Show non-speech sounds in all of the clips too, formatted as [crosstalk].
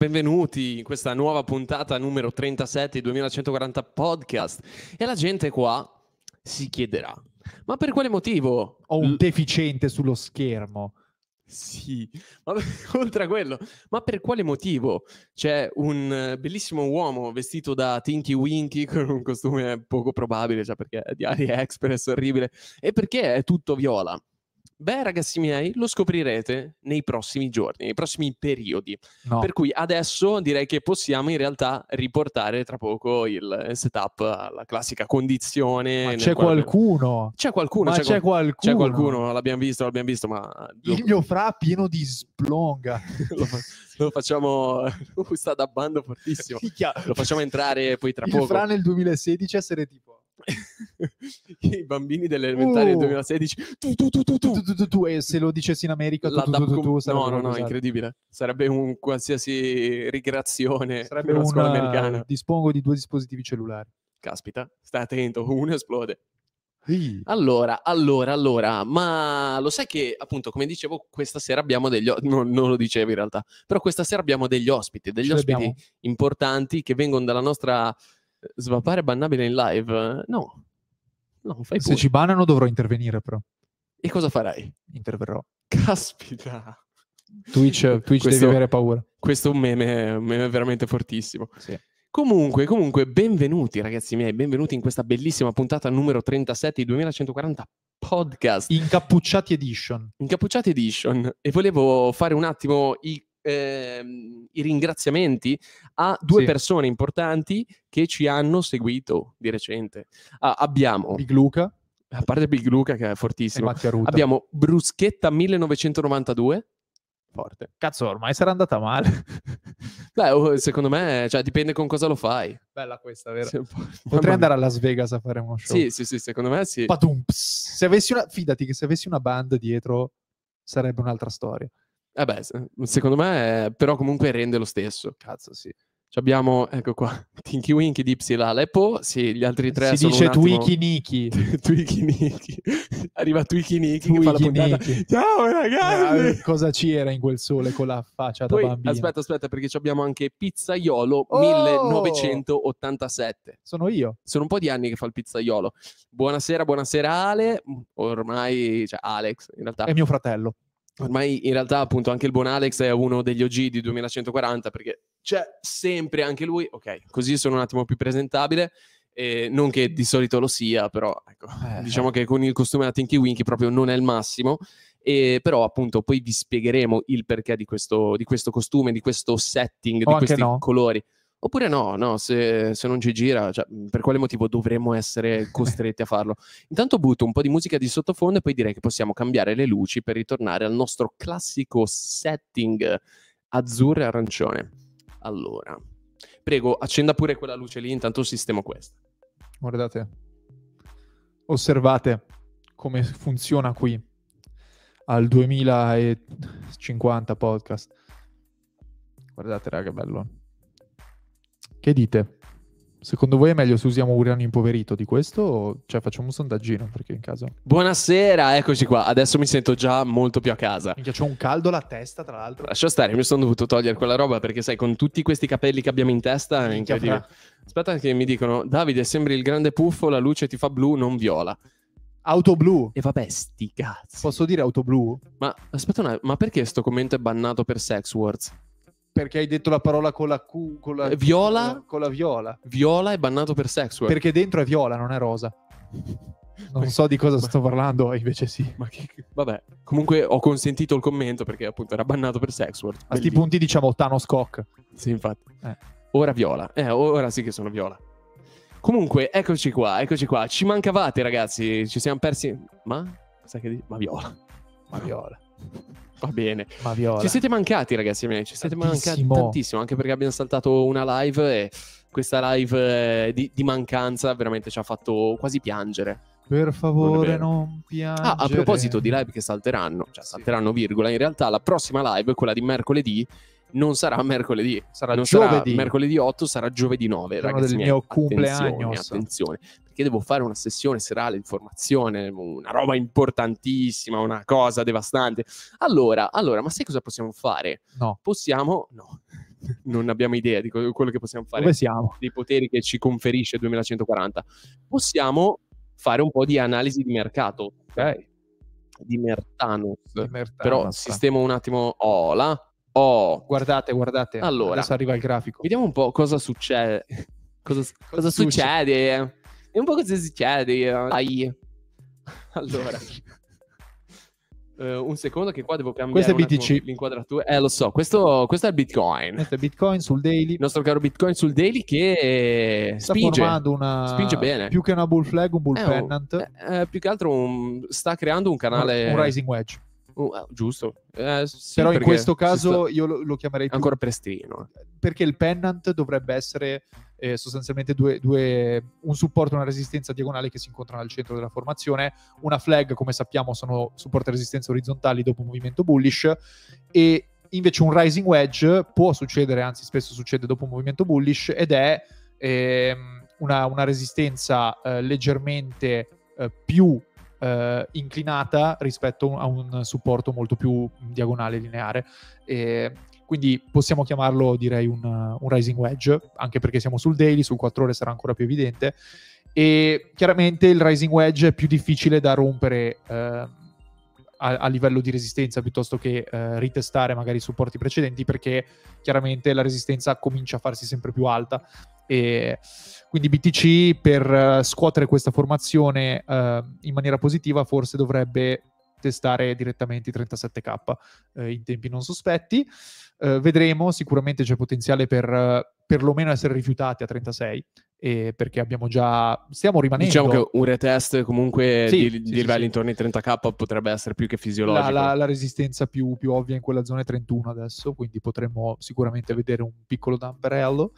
Benvenuti in questa nuova puntata numero 37 2140 podcast. E la gente qua si chiederà, ma per quale motivo? Ho un deficiente sullo schermo. Sì, ma [laughs] oltre a quello, ma per quale motivo c'è un eh, bellissimo uomo vestito da Tinky Winky [laughs] con un costume poco probabile, già cioè perché è di AliExpress orribile, e perché è tutto viola? Beh, ragazzi miei, lo scoprirete nei prossimi giorni, nei prossimi periodi. No. Per cui adesso direi che possiamo in realtà riportare tra poco il setup alla classica condizione. Ma c'è, quale... qualcuno. c'è qualcuno? Ma c'è, c'è qual... qualcuno. C'è qualcuno, l'abbiamo visto, l'abbiamo visto, ma... Il mio fra pieno di splonga. [laughs] lo, fa... lo, facciamo... Uh, sta dabbando fortissimo. lo facciamo entrare poi tra il poco. Il fra nel 2016 essere tipo i bambini delle elementari del 2016 e se lo dicessi in America la tu, no no no incredibile sarebbe un qualsiasi ricreazione sarebbe una, scuola americana dispongo di due dispositivi cellulari caspita stai attento uno esplode allora, allora, allora, ma lo sai che appunto, come dicevo, questa sera abbiamo degli ospiti, no, non, lo dicevo in realtà, però questa sera abbiamo degli ospiti, degli Ce ospiti abbiamo. importanti che vengono dalla nostra svapare è bannabile in live? No. No, fai Se ci banano dovrò intervenire però. E cosa farai? Interverrò. Caspita. Twitch, [laughs] Twitch questo, devi avere paura. Questo è un meme, un meme veramente fortissimo. Sì. Comunque, comunque, benvenuti ragazzi miei, benvenuti in questa bellissima puntata numero 37 di 2140 podcast. Incappucciati edition. Incappucciati edition. E volevo fare un attimo i ehm, i ringraziamenti a due sì. persone importanti che ci hanno seguito di recente. Ah, abbiamo Big Luca, a parte Big Luca che è fortissimo, abbiamo Bruschetta 1992 forte. Cazzo, ormai sarà andata male. [laughs] Beh, oh, secondo me, cioè, dipende con cosa lo fai. Bella questa, vero? Sì, Potrei andare a Las Vegas a fare uno show. Sì, sì, sì, secondo me sì. Se avessi una... Fidati che se avessi una band dietro sarebbe un'altra storia. Eh beh, mhmm, secondo me, è... Eh, però comunque rende lo stesso. Cazzo, sì. Ci abbiamo, ecco qua, [laughs] Tinky Winky, Dipsy, Lala e Sì, gli altri tre si dice attimo... Twiki Niki. [laughs] Twiki Niki. Arriva Twiki Niki Twiki che fa la puntata. Ciao ragazzi! Ah, cosa c'era in quel sole con la faccia Poi, da bambino? Aspetta, aspetta, perché abbiamo anche Pizzaiolo oh! 1987. Sono io. Sono un po' di anni che fa il pizzaiolo. Buonasera, buonasera Ale. Ormai, cioè Alex, in realtà. È mio fratello ormai in realtà appunto anche il buon Alex è uno degli OG di 2140 perché c'è sempre anche lui, ok, così sono un attimo più presentabile, eh, non che di solito lo sia, però ecco, eh, eh. diciamo che con il costume da Tinky Winky proprio non è il massimo, eh, però appunto poi vi spiegheremo il perché di questo, di questo costume, di questo setting, o di questi no. colori. Oppure no, no se, se, non ci gira, cioè, mhmm, per quale motivo dovremmo essere [laughs] costretti a farlo? Intanto butto un po' di musica di sottofondo e poi direi che possiamo cambiare le luci per ritornare al nostro classico setting azzurro e arancione. Allora, prego, accenda pure quella luce lì, intanto sistemo questa. Guardate, osservate come funziona qui al 2050 podcast. Guardate, raga, bello. Che dite? Secondo voi è meglio se usiamo uranio impoverito di questo? O... Cioè, facciamo un sondaggino perché in caso. Buonasera, eccoci qua. Adesso mi sento già molto più a casa. Mi piace un caldo la testa, tra l'altro. Lascia stare, mi sono dovuto togliere quella roba perché, sai, con tutti questi capelli che abbiamo in testa In incredibile. Fra. Aspetta, che mi dicono: Davide, sembri il grande puffo, la luce ti fa blu, non viola. Auto blu. E vabbè, sti cazzi. Posso dire auto blu? Ma aspetta un attimo, ma perché sto commento è bannato per Sex Wars? perché hai detto la parola con la Q, con la viola, con la viola. Viola è bannato per sex. Work. Perché dentro è viola, non è rosa. Non so di cosa sto parlando, [laughs] invece sì. Ma che... Vabbè, comunque ho consentito il commento perché appunto era bannato per sex. Work. A questi punti diciamo Thanos Cock. Sì, infatti. Eh. Ora viola. Eh, ora sì che sono viola. Comunque, eccoci qua, eccoci qua. Ci mancavate, ragazzi. Ci siamo persi. Ma? Sai che dici? Ma viola. Ma viola. [laughs] Va bene. Ma Viola. Ci siete mancati, ragazzi Ci siete tantissimo. mancati tantissimo, anche perché abbiamo saltato una live e questa live eh, di, di mancanza veramente ci ha fatto quasi piangere. Per favore, non, non piangere. Ah, a proposito di live che salteranno, cioè salteranno virgola, in realtà la prossima live, quella di mercoledì, non sarà mercoledì, sarà non giovedì. Sarà mercoledì 8, sarà giovedì 9, Sono ragazzi. Del mio attenzione, cumpleaños. Attenzione, perché devo fare una sessione serale di formazione, una roba importantissima, una cosa devastante. Allora, allora, ma sai cosa possiamo fare? No. Possiamo... No [laughs] non abbiamo idea di quello che possiamo fare, Dove siamo? dei poteri che ci conferisce 2140, possiamo fare un po' di analisi di mercato, ok? Di Mertanus. Di Però sistemo un attimo Ola. Oh. Guardate, guardate. Allora, adesso arriva il grafico. Vediamo un po' cosa succede. [laughs] cosa, cosa succede? succede? è un po' cosa si chiede AI. [laughs] Allora. Uh, [laughs] un secondo che qua devo cambiare questo è BTC. l'inquadratura. Eh, lo so, questo, questo, è Bitcoin. Questo è Bitcoin sul daily. Il nostro caro Bitcoin sul daily che eh, sta spinge, formando una... spinge bene. Più che una bull flag, un bull eh, oh, pennant. Eh, eh, più che altro un... sta creando un canale... Un rising wedge. Uh, ah, giusto. Eh, sì, Però in questo caso sta... io lo, lo chiamerei più... ancora prestino. Perché il pennant dovrebbe essere eh, sostanzialmente due, due, un supporto e una resistenza diagonale che si incontrano al centro della formazione. Una flag, come sappiamo, sono supporto e resistenza orizzontali dopo movimento bullish. E invece un rising wedge può succedere, anzi spesso succede dopo un movimento bullish, ed è ehm, una, una, resistenza eh, leggermente eh, più eh, inclinata rispetto a un supporto molto più diagonale lineare. E quindi possiamo chiamarlo direi un, un rising wedge, anche perché siamo sul daily, sul 4 ore sarà ancora più evidente. E chiaramente il rising wedge è più difficile da rompere. Eh, a, a, livello di resistenza piuttosto che eh, ritestare magari i supporti precedenti perché chiaramente la resistenza comincia a farsi sempre più alta e quindi BTC per eh, scuotere questa formazione eh, in maniera positiva forse dovrebbe testare direttamente i 37k eh, in tempi non sospetti. Eh, vedremo, sicuramente c'è potenziale per eh, perlomeno essere rifiutati a 36 eh, perché abbiamo già stiamo rimanendo diciamo che un retest comunque sì, di, sì, di, livelli sì, intorno ai 30k potrebbe essere più che fisiologico la, la, la resistenza più, più, ovvia in quella zona è 31 adesso quindi potremmo sicuramente vedere un piccolo damperello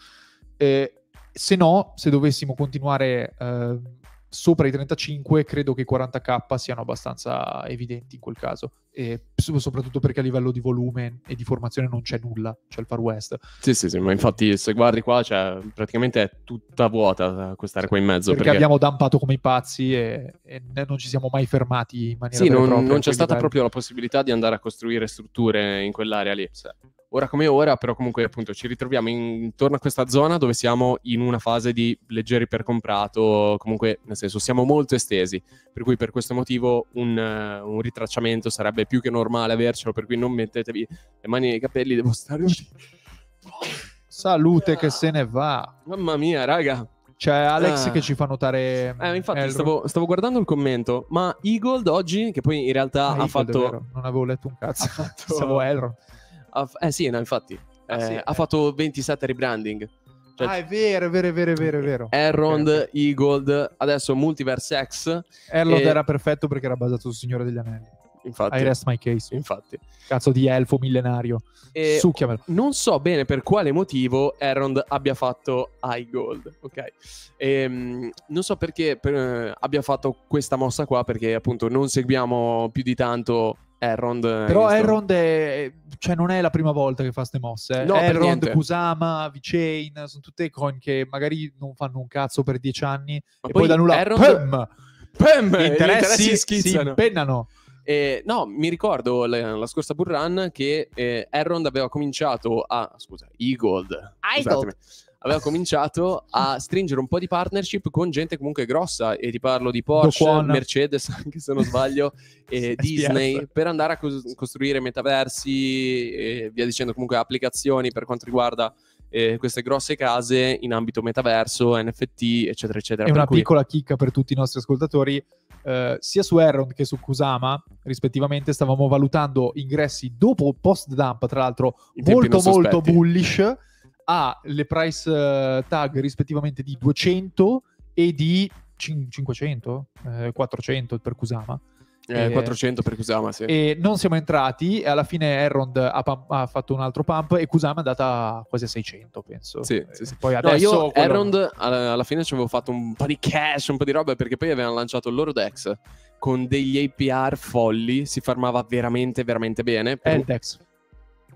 eh, se no, se dovessimo continuare eh, sopra i 35, credo che i 40k siano abbastanza evidenti in quel caso, e soprattutto perché a livello di volume e di formazione non c'è nulla, c'è il Far West. Sì, sì, sì, ma infatti se guardi qua, cioè, praticamente è tutta vuota eh, quest'area sì, qua in mezzo. Perché, perché, abbiamo dampato come i pazzi e, e non ci siamo mai fermati in maniera Sì, non, non c'è stata livello. proprio la possibilità di andare a costruire strutture in quell'area lì. Cioè, ora come ora, però comunque appunto ci ritroviamo intorno a questa zona dove siamo in una fase di leggeri per comprato, comunque nel senso siamo molto estesi, per cui per questo motivo un, un ritracciamento sarebbe più che normale avercelo, per cui non mettetevi le mani nei capelli, devo stare... un... Salute che ah. se ne va. Mamma mia, raga. C'è Alex ah. che ci fa notare. Eh, mm, infatti, stavo, stavo, guardando il commento. Ma Eagold oggi, che poi in realtà ah, ha Eagle, fatto. Non avevo letto un cazzo. Fatto... Stavo Elro eh sì, no, infatti. Ah, eh, sì, ha eh. fatto 27 rebranding. Cioè, ah, è vero, è vero, è vero, è vero, è vero. Errond, okay. Eagold, adesso Multiverse X. Errond e... era perfetto perché era basato sul Signore degli Anelli. Infatti. I rest my case. Infatti. Cazzo di elfo millenario. E Succhiamelo. Non so bene per quale motivo Errond abbia fatto High Gold, ok? E, ehm, non so perché per, eh, abbia fatto questa mossa qua, perché appunto non seguiamo più di tanto Errond. Eh, Però Errond è, eh, cioè, non è la prima volta che fa queste mosse. Eh. No, Errond, Kusama, V-Chain sono tutte coin che magari non fanno un cazzo per dieci anni Ma e poi, poi da nulla Errond... pem, pem, gli interessi, gli interessi si impennano. Eh, no, mi ricordo la, la scorsa bull run che eh, Errond aveva cominciato a... scusa, Eagold. Eagold aveva cominciato a stringere un po' di partnership con gente comunque grossa e ti parlo di Porsche, Buona. Mercedes, [laughs] anche se non sbaglio, e [laughs] Disney per andare a cos- costruire metaversi e via dicendo comunque applicazioni per quanto riguarda eh, queste grosse case in ambito metaverso, NFT, eccetera, eccetera. È una cui... piccola chicca per tutti i nostri ascoltatori. Eh, sia su Errond che su Kusama, rispettivamente, stavamo valutando ingressi dopo post-dump, tra l'altro, in molto, molto bullish ha le price eh, tag rispettivamente di 200 e di 500, eh, 400 per Kusama. Eh, 400 eh, per Kusama, sì. E non siamo entrati e alla fine Errond ha, pam- ha, fatto un altro pump e Kusama è andata quasi a 600, penso. Sì, eh, sì, sì. Poi adesso... No, io quello... Errond alla fine ci avevo fatto un po' di cash, un po' di roba perché poi avevano lanciato il loro Dex con degli APR folli, si farmava veramente, veramente bene. È il Dex.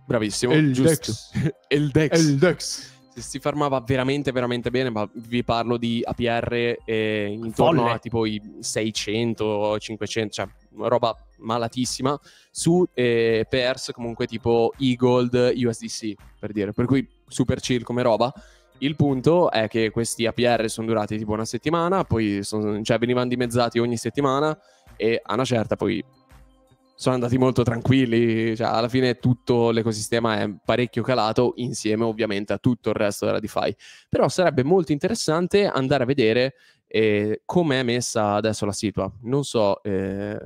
Bravissimo. El giusto. Dex. [laughs] El Dex. El Dex. si farmava veramente, veramente bene, ma vi parlo di APR eh, intorno Folle. a tipo i 600, 500, cioè roba malatissima, su eh, pairs comunque tipo E-Gold, USDC, per dire. Per cui super chill come roba. Il punto è che questi APR sono durati tipo una settimana, poi son, cioè, venivano dimezzati ogni settimana e a una certa poi sono andati molto tranquilli, cioè, alla fine tutto l'ecosistema è parecchio calato insieme ovviamente a tutto il resto della DeFi. Però sarebbe molto interessante andare a vedere eh, come è messa adesso la situa. Non so, eh,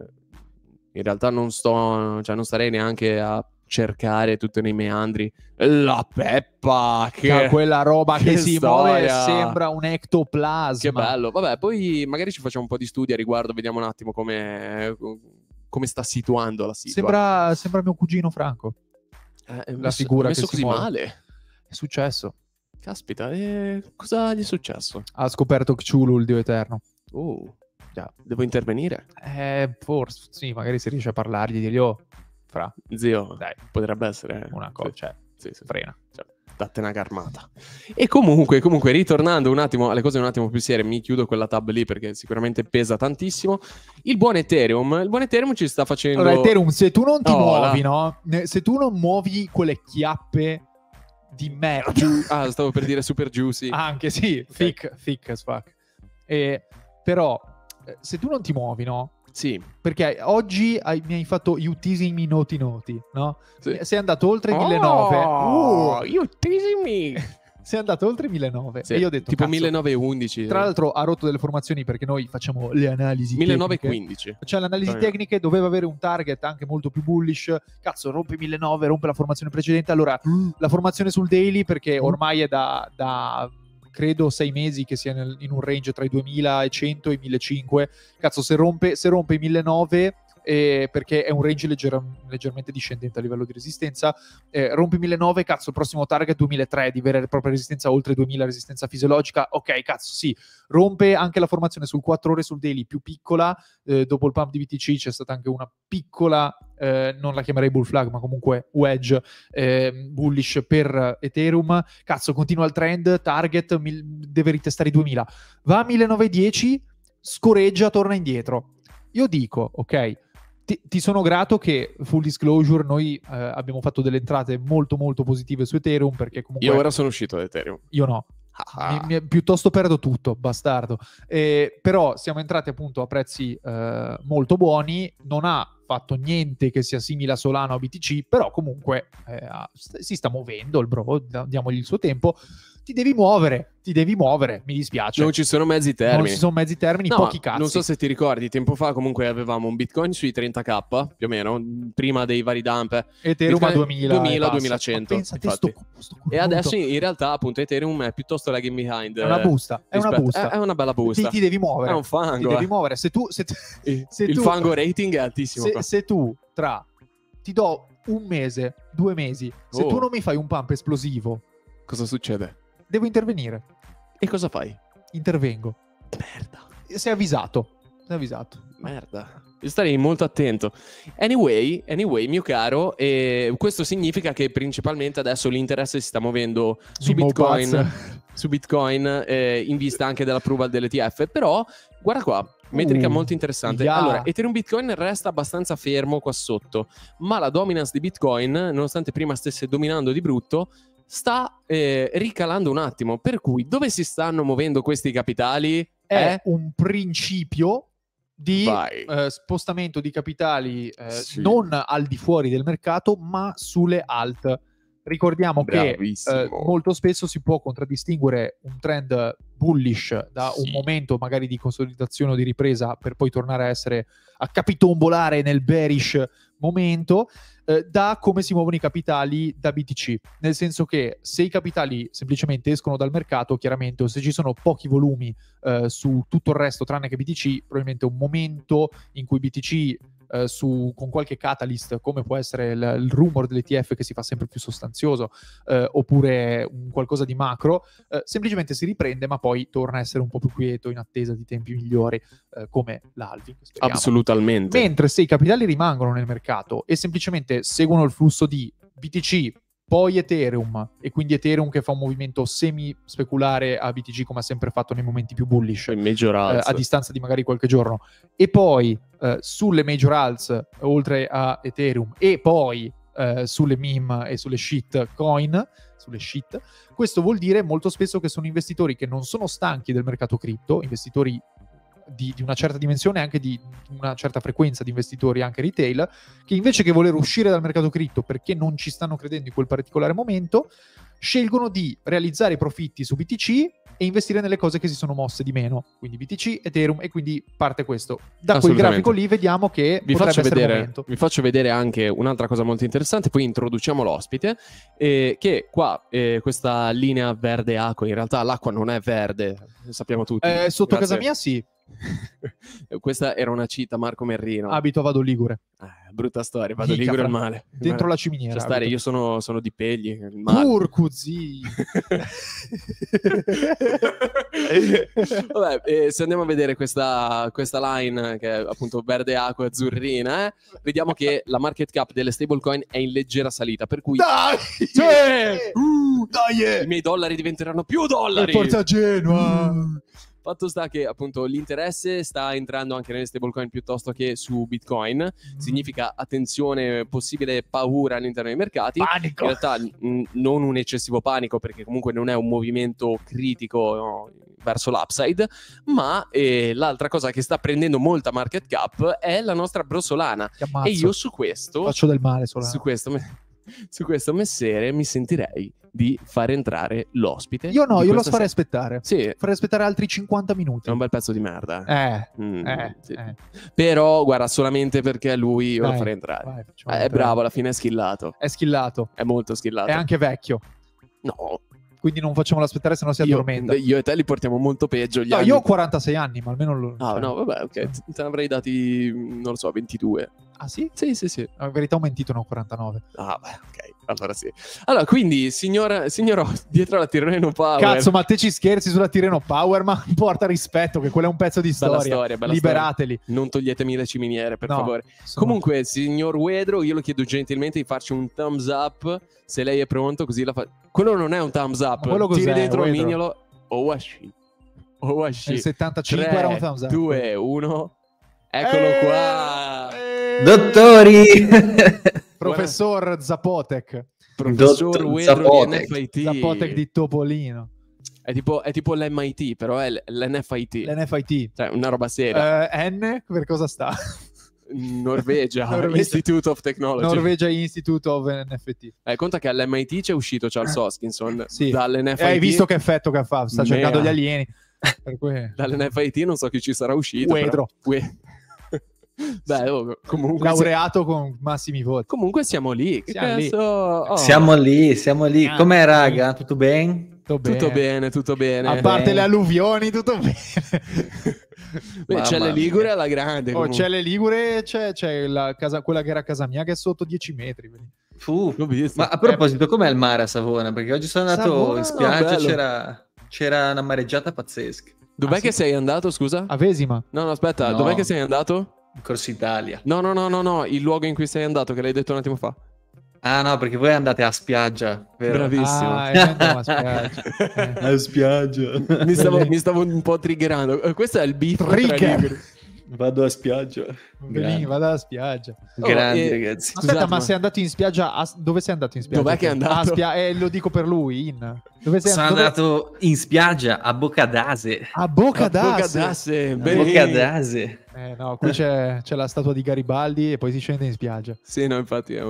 in realtà non sto, cioè non starei neanche a cercare tutto nei meandri. La Peppa! Che, quella roba che, che si storia. muove sembra un ectoplasma. Che bello. Vabbè, poi magari ci facciamo un po' di studi a riguardo, vediamo un attimo come come sta situando la situazione. Sembra, sembra, mio cugino Franco. Eh, la figura messo che così muove. male. È successo. Caspita, eh, cosa gli è successo? Ha scoperto Cthulhu, il dio eterno. Oh, già, devo intervenire? Eh, forse, sì, magari se riesce a parlargli, dirgli, oh, fra. Zio, dai. Potrebbe essere. Eh. Una cosa, sì. cioè, sì, sì. frena. Certo dattene una carmata. E comunque, comunque, ritornando un attimo alle cose un attimo più serie, mi chiudo quella tab lì perché sicuramente pesa tantissimo. Il buon Ethereum, il buon Ethereum ci sta facendo... Allora, Ethereum, se tu non ti oh, muovi, la... no? Se tu non muovi quelle chiappe di merda... ah, stavo per dire super juicy. [laughs] Anche sì, okay. thick, thick as fuck. E, però, eh, se tu non ti muovi, no? Sì. Perché oggi hai, mi hai fatto you me noti noti, no? Sì. Sei andato oltre oh, 1009. Oh, uh, iutisimi! [laughs] sei andato oltre 1009 sì, e io ho detto tipo 1911 tra l'altro ha rotto delle formazioni perché noi facciamo le analisi 1915 cioè l'analisi sì. tecniche doveva avere un target anche molto più bullish cazzo rompe 1009 rompe la formazione precedente allora mm. la formazione sul daily perché mm. ormai è da, da credo sei mesi che sia nel, in un range tra i 2100 e i 1500. Cazzo, se rompe, se rompe i 1900 eh, perché è un range legger- leggermente discendente a livello di resistenza. Eh, rompi 1009, cazzo, il prossimo target 2003, di vera e propria resistenza oltre 2000, resistenza fisiologica, ok, cazzo, sì. Rompe anche la formazione sul 4 ore sul daily più piccola, eh, dopo il pump di BTC c'è stata anche una piccola, eh, non la chiamerei bull flag, ma comunque wedge ehm, bullish per Ethereum. Cazzo, continua il trend, target mil- deve ritestare i 2000. Va a 1910, scoreggia, torna indietro. Io dico, ok, ti, ti, sono grato che, full disclosure, noi eh, abbiamo fatto delle entrate molto molto positive su Ethereum perché comunque... Io ora sono uscito da Ethereum. Io no. Ah, mi, ah. mi, piuttosto perdo tutto, bastardo. Eh, però siamo entrati appunto a prezzi eh, molto buoni, non ha fatto niente che sia simile a Solano o BTC, però comunque eh, si sta muovendo il bro, diamogli il suo tempo ti devi muovere, ti devi muovere, mi dispiace. Non ci sono mezzi termini. Non ci sono mezzi termini, no, pochi cazzi. Non so se ti ricordi, tempo fa comunque avevamo un Bitcoin sui 30k, più o meno, prima dei vari dump. Ethereum a 2000. 2000, 2100. Ma sto, sto e adesso in realtà appunto Ethereum è piuttosto lagging behind. È una busta, è una busta. È, una bella busta. Ti, ti, devi muovere. È un fango. Ti devi eh. muovere. Se tu... Se, il, [laughs] se il tu, fango rating è altissimo. Se, se tu tra... Ti do un mese, due mesi. Se oh. tu non mi fai un pump esplosivo... Cosa succede? devo intervenire. E cosa fai? Intervengo. Merda. Sei avvisato. Sei avvisato. Merda. Io starei molto attento. Anyway, anyway mio caro, eh, questo significa che principalmente adesso l'interesse si sta muovendo su Di Bitcoin, su Bitcoin eh, in vista anche dell'approval dell'ETF. Però, guarda qua, metrica uh, molto interessante. Yeah. Allora, Ethereum Bitcoin resta abbastanza fermo qua sotto, ma la dominance di Bitcoin, nonostante prima stesse dominando di brutto, sta eh, ricalando un attimo. Per cui dove si stanno muovendo questi capitali? È eh? un principio di eh, spostamento di capitali eh, sì. non al di fuori del mercato, ma sulle alt. Ricordiamo eh, Bravissimo. che molto spesso si può contraddistinguere un trend bullish da sì. un momento magari di consolidazione o di ripresa per poi tornare a essere a capitombolare nel bearish momento eh, da come si muovono i capitali da BTC, nel senso che se i capitali semplicemente escono dal mercato, chiaramente, o se ci sono pochi volumi eh, su tutto il resto tranne che BTC, probabilmente un momento in cui BTC eh, su, con qualche catalyst, come può essere il, il, rumor dell'ETF che si fa sempre più sostanzioso, eh, oppure qualcosa di macro, eh, semplicemente si riprende ma poi torna a essere un po' più quieto in attesa di tempi migliori eh, come l'Alvin. Assolutamente. Mentre se i capitali rimangono nel mercato e semplicemente seguono il flusso di BTC poi Ethereum e quindi Ethereum che fa un movimento semi speculare a BTG come ha sempre fatto nei momenti più bullish eh, a distanza di magari qualche giorno e poi eh, sulle major alts oltre a Ethereum e poi eh, sulle meme e sulle shit coin sulle shit questo vuol dire molto spesso che sono investitori che non sono stanchi del mercato cripto investitori di, di, una certa dimensione, anche di una certa frequenza di investitori, anche retail, che invece che voler uscire dal mercato cripto perché non ci stanno credendo in quel particolare momento, scelgono di realizzare profitti su BTC e investire nelle cose che si sono mosse di meno, quindi BTC, Ethereum e quindi parte questo. Da quel grafico lì vediamo che vi faccio vedere, Vi faccio vedere anche un'altra cosa molto interessante, poi introduciamo l'ospite, eh, che qua eh, questa linea verde acqua, in realtà l'acqua non è verde, sappiamo tutti. Eh, sotto Grazie. casa mia sì, [laughs] Questa era una cita, Marco Merrino. Abito a Vado Ligure. Eh, brutta storia, Vado Dica, Ligure è male. Dentro ma... la ciminiera. Cioè stare, io sono, sono, di pegli. Curcuzzi! [laughs] Vabbè, eh, se andiamo a vedere questa, questa line che è appunto verde acqua azzurrina, eh, vediamo che la market cap delle stablecoin è in leggera salita, per cui... Dai! Cioè, uh, dai! I miei dollari diventeranno più dollari! E porta a Mm. Fatto sta che appunto l'interesse sta entrando anche nelle stablecoin piuttosto che su Bitcoin. Mm. Significa attenzione, possibile paura all'interno dei mercati. Panico. In realtà mh, non un eccessivo panico perché comunque non è un movimento critico no, verso l'upside, ma eh, l'altra cosa che sta prendendo molta market cap è la nostra Brosolana. E io su questo faccio del male Solana. Su questo su questo messere mi sentirei di far entrare l'ospite. Io no, io lo farei aspettare. Sì. Farei aspettare altri 50 minuti. È un bel pezzo di merda. Eh. Mm, eh, sì. eh. Però, guarda, solamente perché lui io Dai, lo farei entrare. Vai, è eh, bravo, alla fine è schillato. È schillato. È molto schillato. È anche vecchio. No, quindi non facciamolo aspettare sennò si addormenta. Io, io, e te li portiamo molto peggio. no, anni. io ho 46 anni, ma almeno lo. Ah, cioè, no, vabbè, ok. Te ne avrei dati, non lo so, 22. Ah sì? Sì, sì, sì. In verità ho mentito, aumentitano 49. Ah, beh, ok. Allora sì. Allora, quindi, signora, signoro, dietro la Tirreno Power... Cazzo, ma te ci scherzi sulla Tirreno Power, ma [laughs] porta rispetto, che quello è un pezzo di storia. Bella storia, bella Liberateli. Storia. Non toglietemi le ciminiere, per no, favore. Sono... Comunque, signor Wedro, io lo chiedo gentilmente di farci un thumbs up, se lei è pronto, così la fa... Quello non è un thumbs up. Ma quello cos'è, Tiri dentro il mignolo. Oh, shit. Il 75 3, era un thumbs up. 2, 1... Eccolo Eeeh! qua! Eeeh! Dottori! [laughs] Professor Zapotec. Professor Dottor Zapotec. Zapotec di Topolino. È tipo, è tipo, l'MIT, però è l'NFIT. L'NFIT. Cioè, una roba seria. Uh, N per cosa sta? [laughs] Norvegia, [laughs] Norvegia, Institute of Technology. Norvegia Institute of NFT. Eh, conta che all'MIT c'è uscito Charles eh, Hoskinson. sì. Dall'NFIT. Eh, hai visto che effetto che fa? Sta cercando Mea. gli alieni. Dall'NFIT non so chi ci sarà uscito. Uedro. Però... Beh, oh, comunque laureato siamo... con massimi voti. Comunque siamo lì. Siamo, lì. Oh. siamo lì, siamo lì. Ah. Com'è raga? Tutto bene? Tutto bene. tutto bene, tutto bene. A parte bene. le alluvioni, tutto bene. Beh, c'è le Ligure alla grande. Oh, c'è le Ligure, c'è, c'è la casa, quella che era a casa mia che è sotto 10 metri. ma a proposito, eh. com'è il mare a Savona? Perché oggi sono andato Savona, in spiaggia, no, oh, c'era, c'era, una mareggiata pazzesca. Dov'è ah, che sì? sei andato, scusa? A Vesima. No, no, aspetta, no. dov'è che sei andato? Corso Italia. No, no, no, no, no, il luogo in cui sei andato, che l'hai detto un attimo fa. Ah no, perché voi andate a spiaggia. Vero? Bravissimo. Ah, eh, a spiaggia. [laughs] a spiaggia. Mi stavo, mi stavo, un po' triggerando. Eh, questo è il beef. Trigger. Vado a spiaggia. Belin, vado alla spiaggia. Oh, Grande, eh, ragazzi. Aspetta, Scusate, ma, ma sei andato in spiaggia? A... Dove sei andato in spiaggia? Dov'è che è andato? Ah, spia... eh, lo dico per lui, in. Dove sei Sono dove... andato in spiaggia a Bocadase. A Bocadase? A Bocca d'Ase. Bocadase. Eh, no, qui c'è, c'è, la statua di Garibaldi e poi si scende in spiaggia. Sì, no, infatti. È...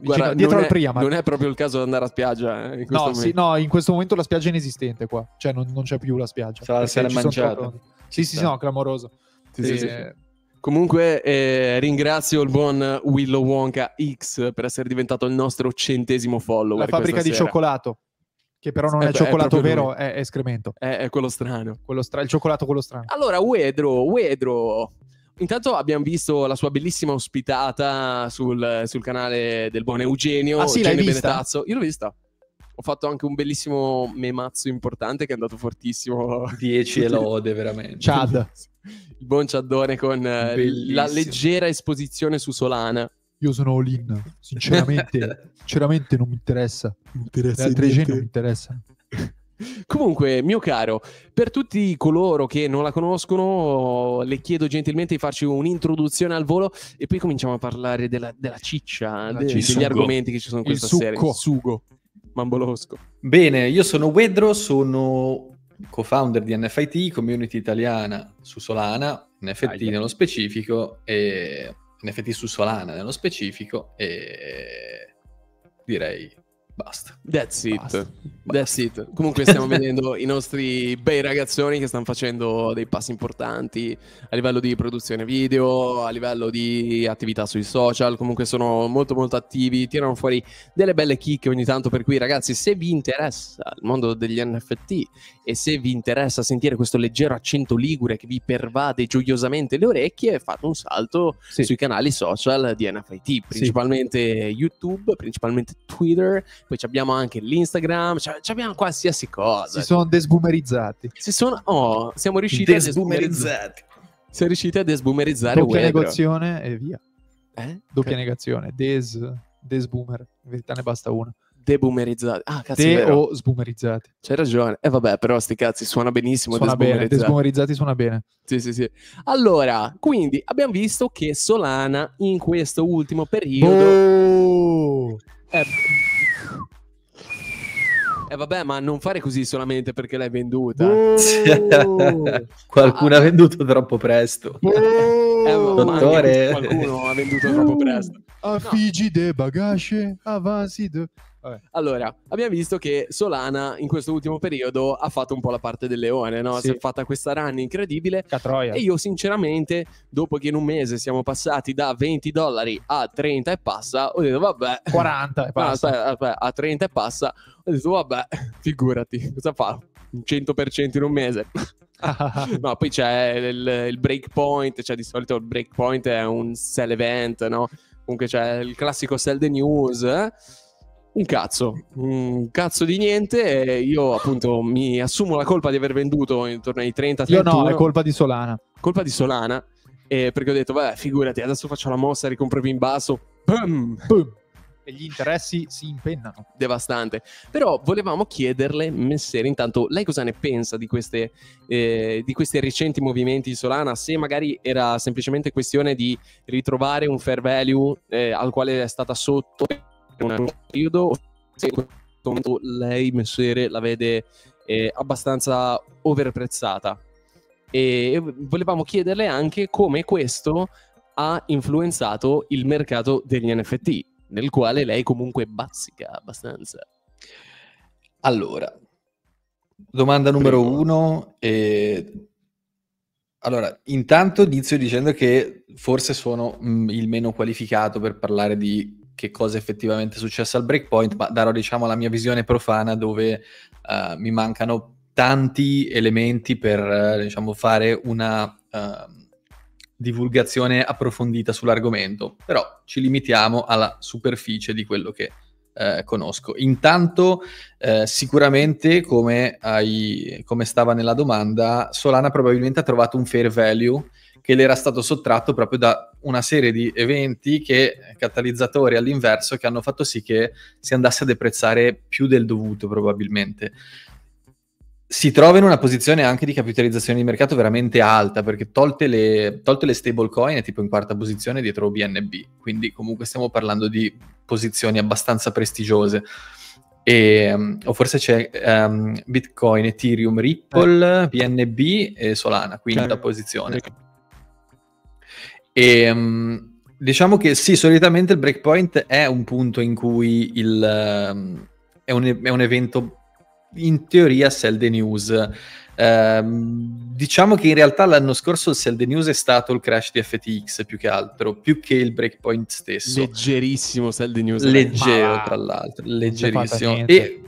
Guarda, Dic- dietro al Priamat. Non è proprio il caso di andare a spiaggia. Eh, in no, sì, no, in questo momento la spiaggia è inesistente qua. Cioè, non, non c'è più la spiaggia. se l'è mangiata. Sì, sì, sì, no, clamoroso. Sì, sì, sì. Comunque eh, ringrazio il buon Willow Wonka X per essere diventato il nostro centesimo follower. La fabbrica di sera. cioccolato, che però non eh, è, beh, cioccolato è vero, è, è escremento. È, eh, è quello strano. Quello stra- il cioccolato quello strano. Allora, Uedro, Uedro. Intanto abbiamo visto la sua bellissima ospitata sul, sul canale del buon Eugenio, ah, sì, Eugenio Benetazzo. Io l'ho vista. Ho fatto anche un bellissimo memazzo importante che è andato fortissimo. 10 [laughs] e lode, veramente. Chad. sì il buon ciaddone con eh, Bellissimo. la leggera esposizione su Solana. Io sono Olin, sinceramente, [laughs] sinceramente non mi interessa. interessa le altre non mi interessano. Comunque, mio caro, per tutti coloro che non la conoscono, le chiedo gentilmente di farci un'introduzione al volo e poi cominciamo a parlare della, della ciccia, de, degli sugo. argomenti che ci sono in questa il serie. Il sugo. Mambolosco. Bene, io sono Wedro, sono co-founder di NFIT, community italiana su Solana, NFT Aia. nello specifico, e NFT su Solana nello specifico e direi Basta. That's it. Basta. That's it. Comunque stiamo [laughs] vedendo i nostri bei ragazzoni che stanno facendo dei passi importanti a livello di produzione video, a livello di attività sui social, comunque sono molto molto attivi, tirano fuori delle belle chicche ogni tanto, per cui ragazzi se vi interessa il mondo degli NFT e se vi interessa sentire questo leggero accento ligure che vi pervade gioiosamente le orecchie, fate un salto sì. sui canali social di NFT, principalmente sì. YouTube, principalmente Twitter poi abbiamo anche l'Instagram, abbiamo qualsiasi cosa. Si sono desboomerizzati. Si sono, oh, siamo riusciti desboomerizzati. a desboomerizzare. Siamo riusciti a desboomerizzare Doppia negazione e via. Eh? Doppia C- negazione, des, desboomer, in verità ne basta una deboomerizzati. Ah, cazzo, De o sboomerizzati. C'hai ragione. E eh, vabbè, però sti cazzi suona benissimo. Suona bene, desboomerizzati suona bene. Sì, sì, sì. Allora, quindi abbiamo visto che Solana in questo ultimo periodo... Oh! È eh, e eh vabbè, ma non fare così solamente perché l'hai venduta. Oh! [laughs] qualcuno ah. ha venduto troppo presto. Oh! Eh, ma, Dottore. qualcuno ha venduto troppo presto. Affigi no. de bagage, avanzi de... Vabbè. Allora, abbiamo visto che Solana in questo ultimo periodo ha fatto un po' la parte del leone, no? Sì. Si è fatta questa run incredibile. Catroia. E io sinceramente, dopo che in un mese siamo passati da 20 dollari a 30 e passa, ho detto vabbè. 40 e passa. No, aspetta, a 30 e passa. Ho detto vabbè, [laughs] figurati, cosa fa? Un 100% in un mese. [laughs] no, poi c'è il, il breakpoint, cioè di solito il breakpoint è un sell event, no? Comunque c'è il classico sell the news. Eh? Un cazzo, un cazzo di niente. Io appunto mi assumo la colpa di aver venduto intorno ai 30 Io 31. no, è colpa di Solana. Colpa di Solana, eh, perché ho detto, beh, figurati, adesso faccio la mossa, ricompro in basso. Boom! Boom! E gli interessi si impennano. Devastante. Però volevamo chiederle, Messere, intanto, lei cosa ne pensa di, queste, eh, di questi recenti movimenti di Solana? Se magari era semplicemente questione di ritrovare un fair value eh, al quale è stata sotto un periodo, se in questo momento lei, messere, la vede eh, abbastanza overprezzata. E volevamo chiederle anche come questo ha influenzato il mercato degli NFT, nel quale lei comunque bazzica abbastanza. Allora, domanda numero Prego. uno. Eh... Allora, intanto inizio dicendo che forse sono mh, mm, il meno qualificato per parlare di che cosa effettivamente è successo al breakpoint, ma darò diciamo la mia visione profana dove uh, mi mancano tanti elementi per uh, diciamo, fare una uh, divulgazione approfondita sull'argomento, però ci limitiamo alla superficie di quello che eh, conosco. Intanto, eh, sicuramente, come, hai, come, stava nella domanda, Solana probabilmente ha trovato un fair value che le era stato sottratto proprio da una serie di eventi che catalizzatori all'inverso che hanno fatto sì che si andasse a deprezzare più del dovuto probabilmente. Si trova in una posizione anche di capitalizzazione di mercato veramente alta perché tolte le, tolte le stablecoin è tipo in quarta posizione dietro BNB, quindi comunque stiamo parlando di posizioni abbastanza prestigiose. E, mm, o forse c'è um, Bitcoin, Ethereum, Ripple, BNB eh. e Solana, quinta Chiaro. posizione. E, ehm, diciamo che sì, solitamente il breakpoint è un punto in cui il, ehm, è, un, è un evento in teoria sell the news. Eh, diciamo che in realtà l'anno scorso il sell the news è stato il crash di FTX più che altro, più che il breakpoint stesso. Leggerissimo sell the news. Leggero, tra l'altro, leggerissimo. E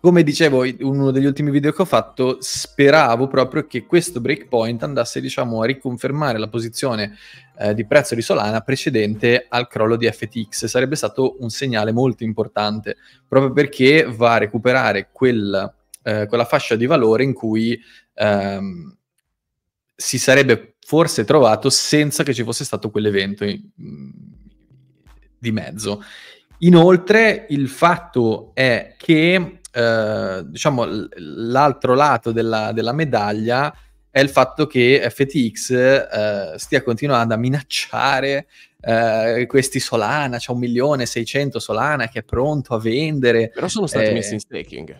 come dicevo in uno degli ultimi video che ho fatto, speravo proprio che questo breakpoint andasse diciamo, a riconfermare la posizione eh, di prezzo di Solana precedente al crollo di FTX. Sarebbe stato un segnale molto importante, proprio perché va a recuperare quel, eh, quella fascia di valore in cui ehm, si sarebbe forse trovato senza che ci fosse stato quell'evento di mezzo. Inoltre il fatto è che eh, diciamo, l'altro lato della, della, medaglia è il fatto che FTX eh, stia continuando a minacciare Uh, questi Solana, c'è un milione e 600 Solana che è pronto a vendere. Però sono stati eh, messi in staking.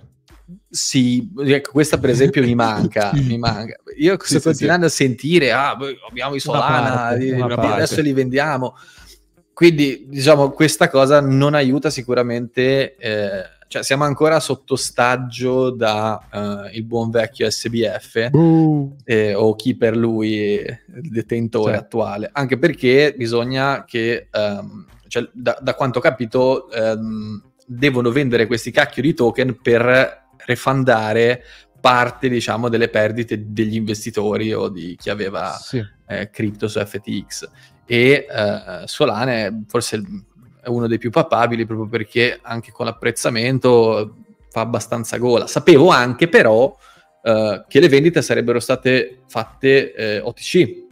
Sì, ecco, questa per esempio mi manca, [laughs] mi manca. Io sto sì, continuando sì. a sentire, ah, abbiamo i Solana, parte, adesso li vendiamo. Quindi, diciamo, questa cosa non aiuta sicuramente eh, cioè, siamo ancora sotto staggio da uh, il buon vecchio SBF uh. eh, o chi per lui è il detentore cioè. attuale, anche perché bisogna che, um, cioè, da, da, quanto ho capito, um, devono vendere questi cacchio di token per refandare parte, diciamo, delle perdite degli investitori o di chi aveva sì. eh, cripto su FTX. E uh, Solana è forse è uno dei più papabili proprio perché anche con l'apprezzamento fa abbastanza gola. Sapevo anche però eh, che le vendite sarebbero state fatte eh, OTC,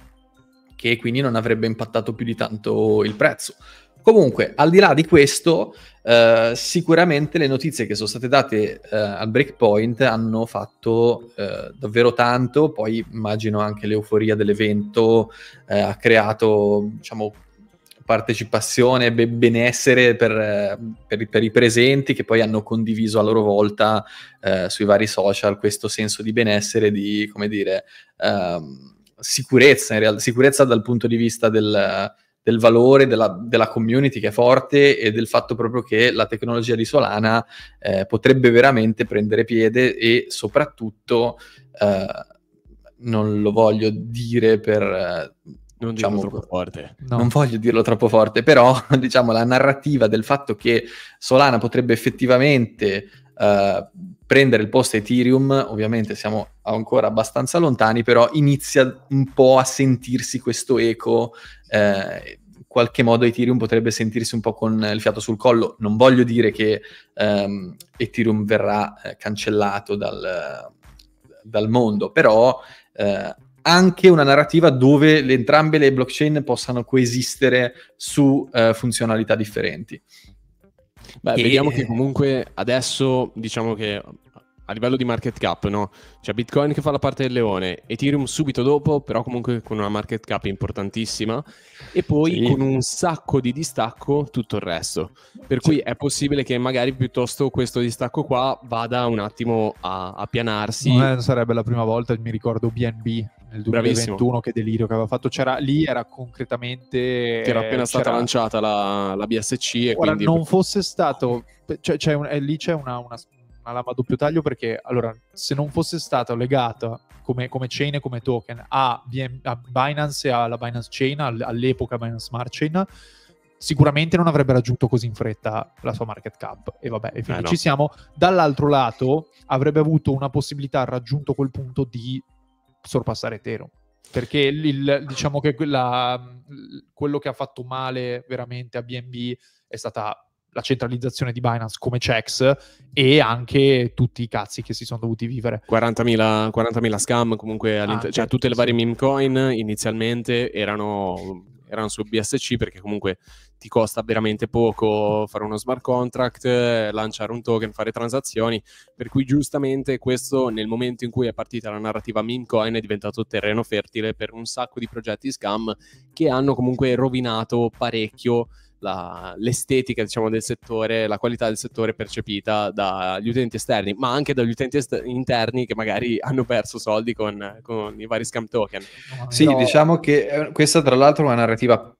che quindi non avrebbe impattato più di tanto il prezzo. Comunque, al di là di questo, eh, sicuramente le notizie che sono state date eh, al breakpoint hanno fatto eh, davvero tanto, poi immagino anche l'euforia dell'evento eh, ha creato diciamo, partecipazione e benessere per, per, per, i presenti che poi hanno condiviso a loro volta eh, sui vari social questo senso di benessere, di come dire, ehm, sicurezza, in realtà, sicurezza dal punto di vista del, del valore della, della, community che è forte e del fatto proprio che la tecnologia di Solana eh, potrebbe veramente prendere piede e soprattutto, eh, non lo voglio dire per non diciamo, troppo forte. No. Non voglio dirlo troppo forte, però [laughs] diciamo la narrativa del fatto che Solana potrebbe effettivamente eh, prendere il posto Ethereum, ovviamente siamo ancora abbastanza lontani, però inizia un po' a sentirsi questo eco. Eh, in qualche modo Ethereum potrebbe sentirsi un po' con il fiato sul collo. Non voglio dire che ehm, Ethereum verrà eh, cancellato dal, dal mondo, però eh, anche una narrativa dove le, entrambe le blockchain possano coesistere su eh, funzionalità differenti. Beh, e... vediamo che comunque adesso diciamo che a livello di market cap, no? C'è cioè, Bitcoin che fa la parte del leone, Ethereum subito dopo, però comunque con una market cap importantissima e poi sì. con un sacco di distacco tutto il resto. Per cui è possibile che magari piuttosto questo distacco qua vada un attimo a, a pianarsi. Non sarebbe la prima volta, mi ricordo BNB nel 2021 Bravissimo. che delirio che aveva fatto c'era, lì era concretamente che era appena stata lanciata la, la, BSC e Ora, quindi... non fosse stato cioè, c'è un, lì c'è una, una, una, lama a doppio taglio perché allora se non fosse stata legata come, come chain e come token a, BM, a Binance e alla Binance Chain all'epoca Binance Smart Chain sicuramente non avrebbe raggiunto così in fretta la sua market cap. E vabbè, e eh no. ci siamo. Dall'altro lato, avrebbe avuto una possibilità, raggiunto quel punto, di sorpassare Ethereum. Perché il, diciamo che quella, quello che ha fatto male veramente a BNB è stata la centralizzazione di Binance come checks e anche tutti i cazzi che si sono dovuti vivere. 40.000, 40.000 scam comunque, ah, cioè tutte le varie meme coin inizialmente erano erano su BSC perché comunque ti costa veramente poco fare uno smart contract, lanciare un token, fare transazioni, per cui giustamente questo nel momento in cui è partita la narrativa meme coin è diventato terreno fertile per un sacco di progetti scam che hanno comunque rovinato parecchio la, l'estetica diciamo, del settore, la qualità del settore percepita dagli utenti esterni, ma anche dagli utenti est- interni che magari hanno perso soldi con, con i vari scam token. Sì, no. diciamo che eh, questa tra l'altro è una narrativa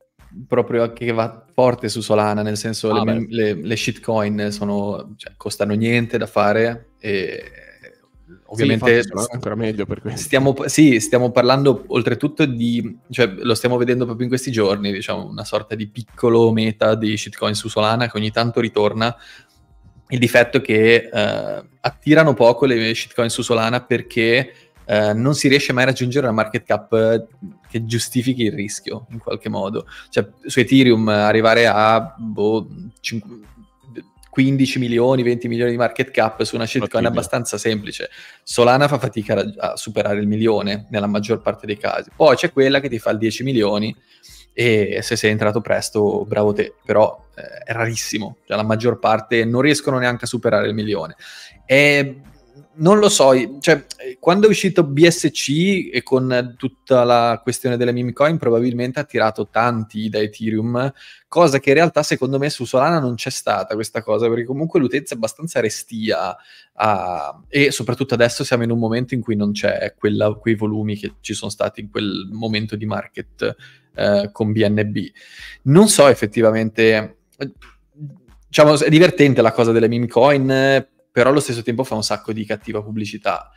proprio che va forte su Solana, nel senso ah, le, le, le shitcoin sono, cioè, costano niente da fare e Ovviamente sì, ancora meglio per questo. Stiamo, sì, stiamo parlando oltretutto di, cioè, lo stiamo vedendo proprio in questi giorni, diciamo, una sorta di piccolo meta di shitcoin su Solana che ogni tanto ritorna. Il difetto è che eh, attirano poco le shitcoin su Solana perché Uh, non si riesce mai a raggiungere una market cap eh, che giustifichi il rischio in qualche modo. Cioè, su Ethereum arrivare a boh, 5, 15 milioni, 20 milioni di market cap su una shitcoin abbastanza semplice. Solana fa fatica a, a superare il milione nella maggior parte dei casi. Poi c'è quella che ti fa il 10 milioni e se sei entrato presto, bravo te, però eh, è rarissimo, cioè la maggior parte non riescono neanche a superare il milione. È non lo so, cioè, quando è uscito BSC e con tutta la questione delle meme coin probabilmente ha tirato tanti da Ethereum, cosa che in realtà secondo me su Solana non c'è stata questa cosa, perché comunque l'utenza è abbastanza restia a... e soprattutto adesso siamo in un momento in cui non c'è quella, quei volumi che ci sono stati in quel momento di market eh, con BNB. Non so effettivamente... Eh, diciamo, è divertente la cosa delle meme coin, però allo stesso tempo fa un sacco di cattiva pubblicità.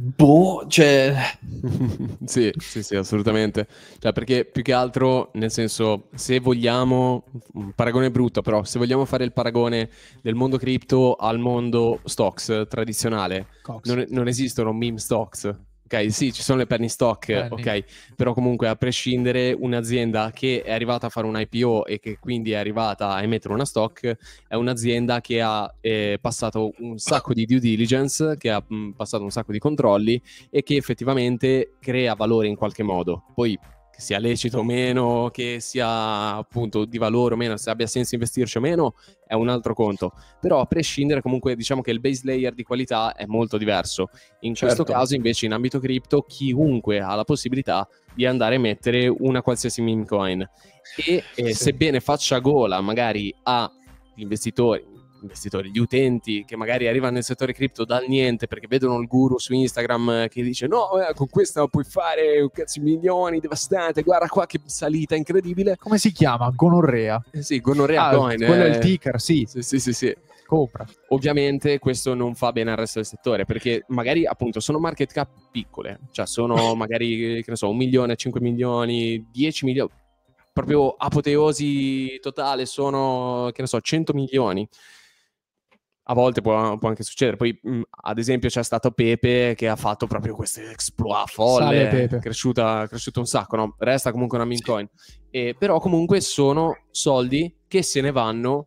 Boh, cioè... [laughs] sì, sì, sì, assolutamente. Cioè, perché più che altro, nel senso, se vogliamo, un paragone brutto però, se vogliamo fare il paragone del mondo cripto al mondo stocks tradizionale, non, non, esistono meme stocks, Ok, sì, ci sono le penny stock, Belli. ok, però comunque a prescindere un'azienda che è arrivata a fare un IPO e che quindi è arrivata a emettere una stock è un'azienda che ha eh, passato un sacco di due diligence, che ha mh, passato un sacco di controlli e che effettivamente crea valore in qualche modo. Poi sia lecito o meno, che sia appunto di valore o meno, se abbia senso investirci o meno, è un altro conto. Però a prescindere comunque diciamo che il base layer di qualità è molto diverso. In certo. questo caso invece in ambito cripto chiunque ha la possibilità di andare a mettere una qualsiasi meme coin e eh, sì. sebbene faccia gola magari a investitori investitori, gli utenti che magari arrivano nel settore cripto dal niente perché vedono il guru su Instagram che dice no, eh, con questa puoi fare un cazzo, di milioni, devastante, guarda qua che salita incredibile. Come si chiama? Gonorrea. Eh sì, Gonorrea ah, Coin. Quello eh. è il eh. ticker, sì. Sì, sì, sì. sì. Compra. Ovviamente questo non fa bene al resto del settore perché magari appunto sono market cap piccole, cioè sono [laughs] magari che ne so, un milione, 5 milioni, 10 milioni, proprio apoteosi totale sono che ne so, 100 milioni a volte può, può anche succedere. Poi, mh, mm, ad esempio, c'è stato Pepe che ha fatto proprio queste exploit folle, è cresciuta, cresciuta, un sacco, no? Resta comunque una mincoin. Sì. E, però comunque sono soldi che se ne vanno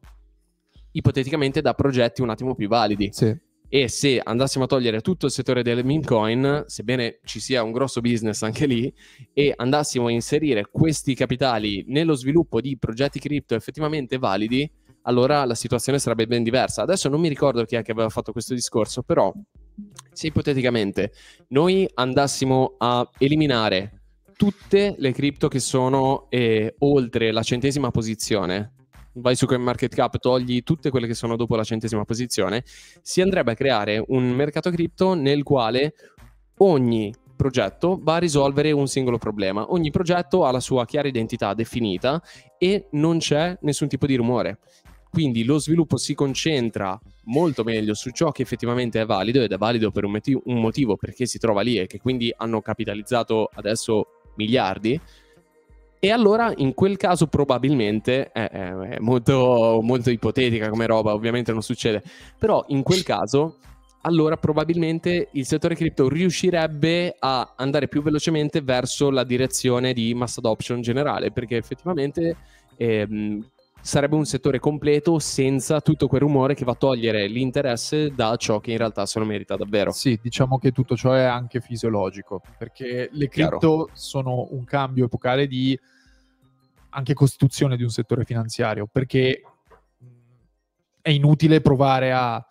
ipoteticamente da progetti un attimo più validi. Sì. E se andassimo a togliere tutto il settore delle mincoin, sebbene ci sia un grosso business anche lì, e andassimo a inserire questi capitali nello sviluppo di progetti cripto effettivamente validi, allora la situazione sarebbe ben diversa. Adesso non mi ricordo chi è che aveva fatto questo discorso, però se ipoteticamente noi andassimo a eliminare tutte le cripto che sono eh, oltre la centesima posizione, vai su CoinMarketCap, togli tutte quelle che sono dopo la centesima posizione, si andrebbe a creare un mercato cripto nel quale ogni progetto va a risolvere un singolo problema. Ogni progetto ha la sua chiara identità definita e non c'è nessun tipo di rumore. Quindi lo sviluppo si concentra molto meglio su ciò che effettivamente è valido ed è valido per un, motiv- un motivo perché si trova lì e che quindi hanno capitalizzato adesso miliardi. E allora in quel caso probabilmente è, eh, eh, è molto, molto ipotetica come roba, ovviamente non succede, però in quel caso allora probabilmente il settore cripto riuscirebbe a andare più velocemente verso la direzione di mass adoption generale, perché effettivamente ehm, sarebbe un settore completo senza tutto quel rumore che va a togliere l'interesse da ciò che in realtà se lo merita davvero. Sì, diciamo che tutto ciò è anche fisiologico, perché le cripto sono un cambio epocale di anche costituzione di un settore finanziario, perché è inutile provare a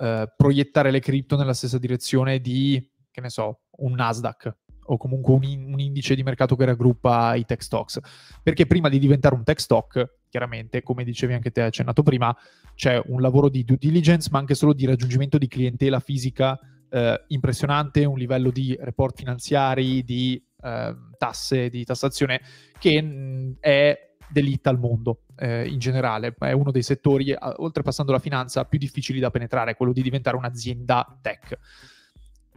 eh, proiettare le cripto nella stessa direzione di, che ne so, un Nasdaq, o comunque un, in- un, indice di mercato che raggruppa i tech stocks. Perché prima di diventare un tech stock chiaramente, come dicevi anche te, accennato prima, c'è un lavoro di due diligence, ma anche solo di raggiungimento di clientela fisica eh, impressionante, un livello di report finanziari, di eh, tasse, di tassazione, che mh, mm, è dell'IT al mondo eh, in generale. È uno dei settori, oltrepassando la finanza, più difficili da penetrare, quello di diventare un'azienda tech.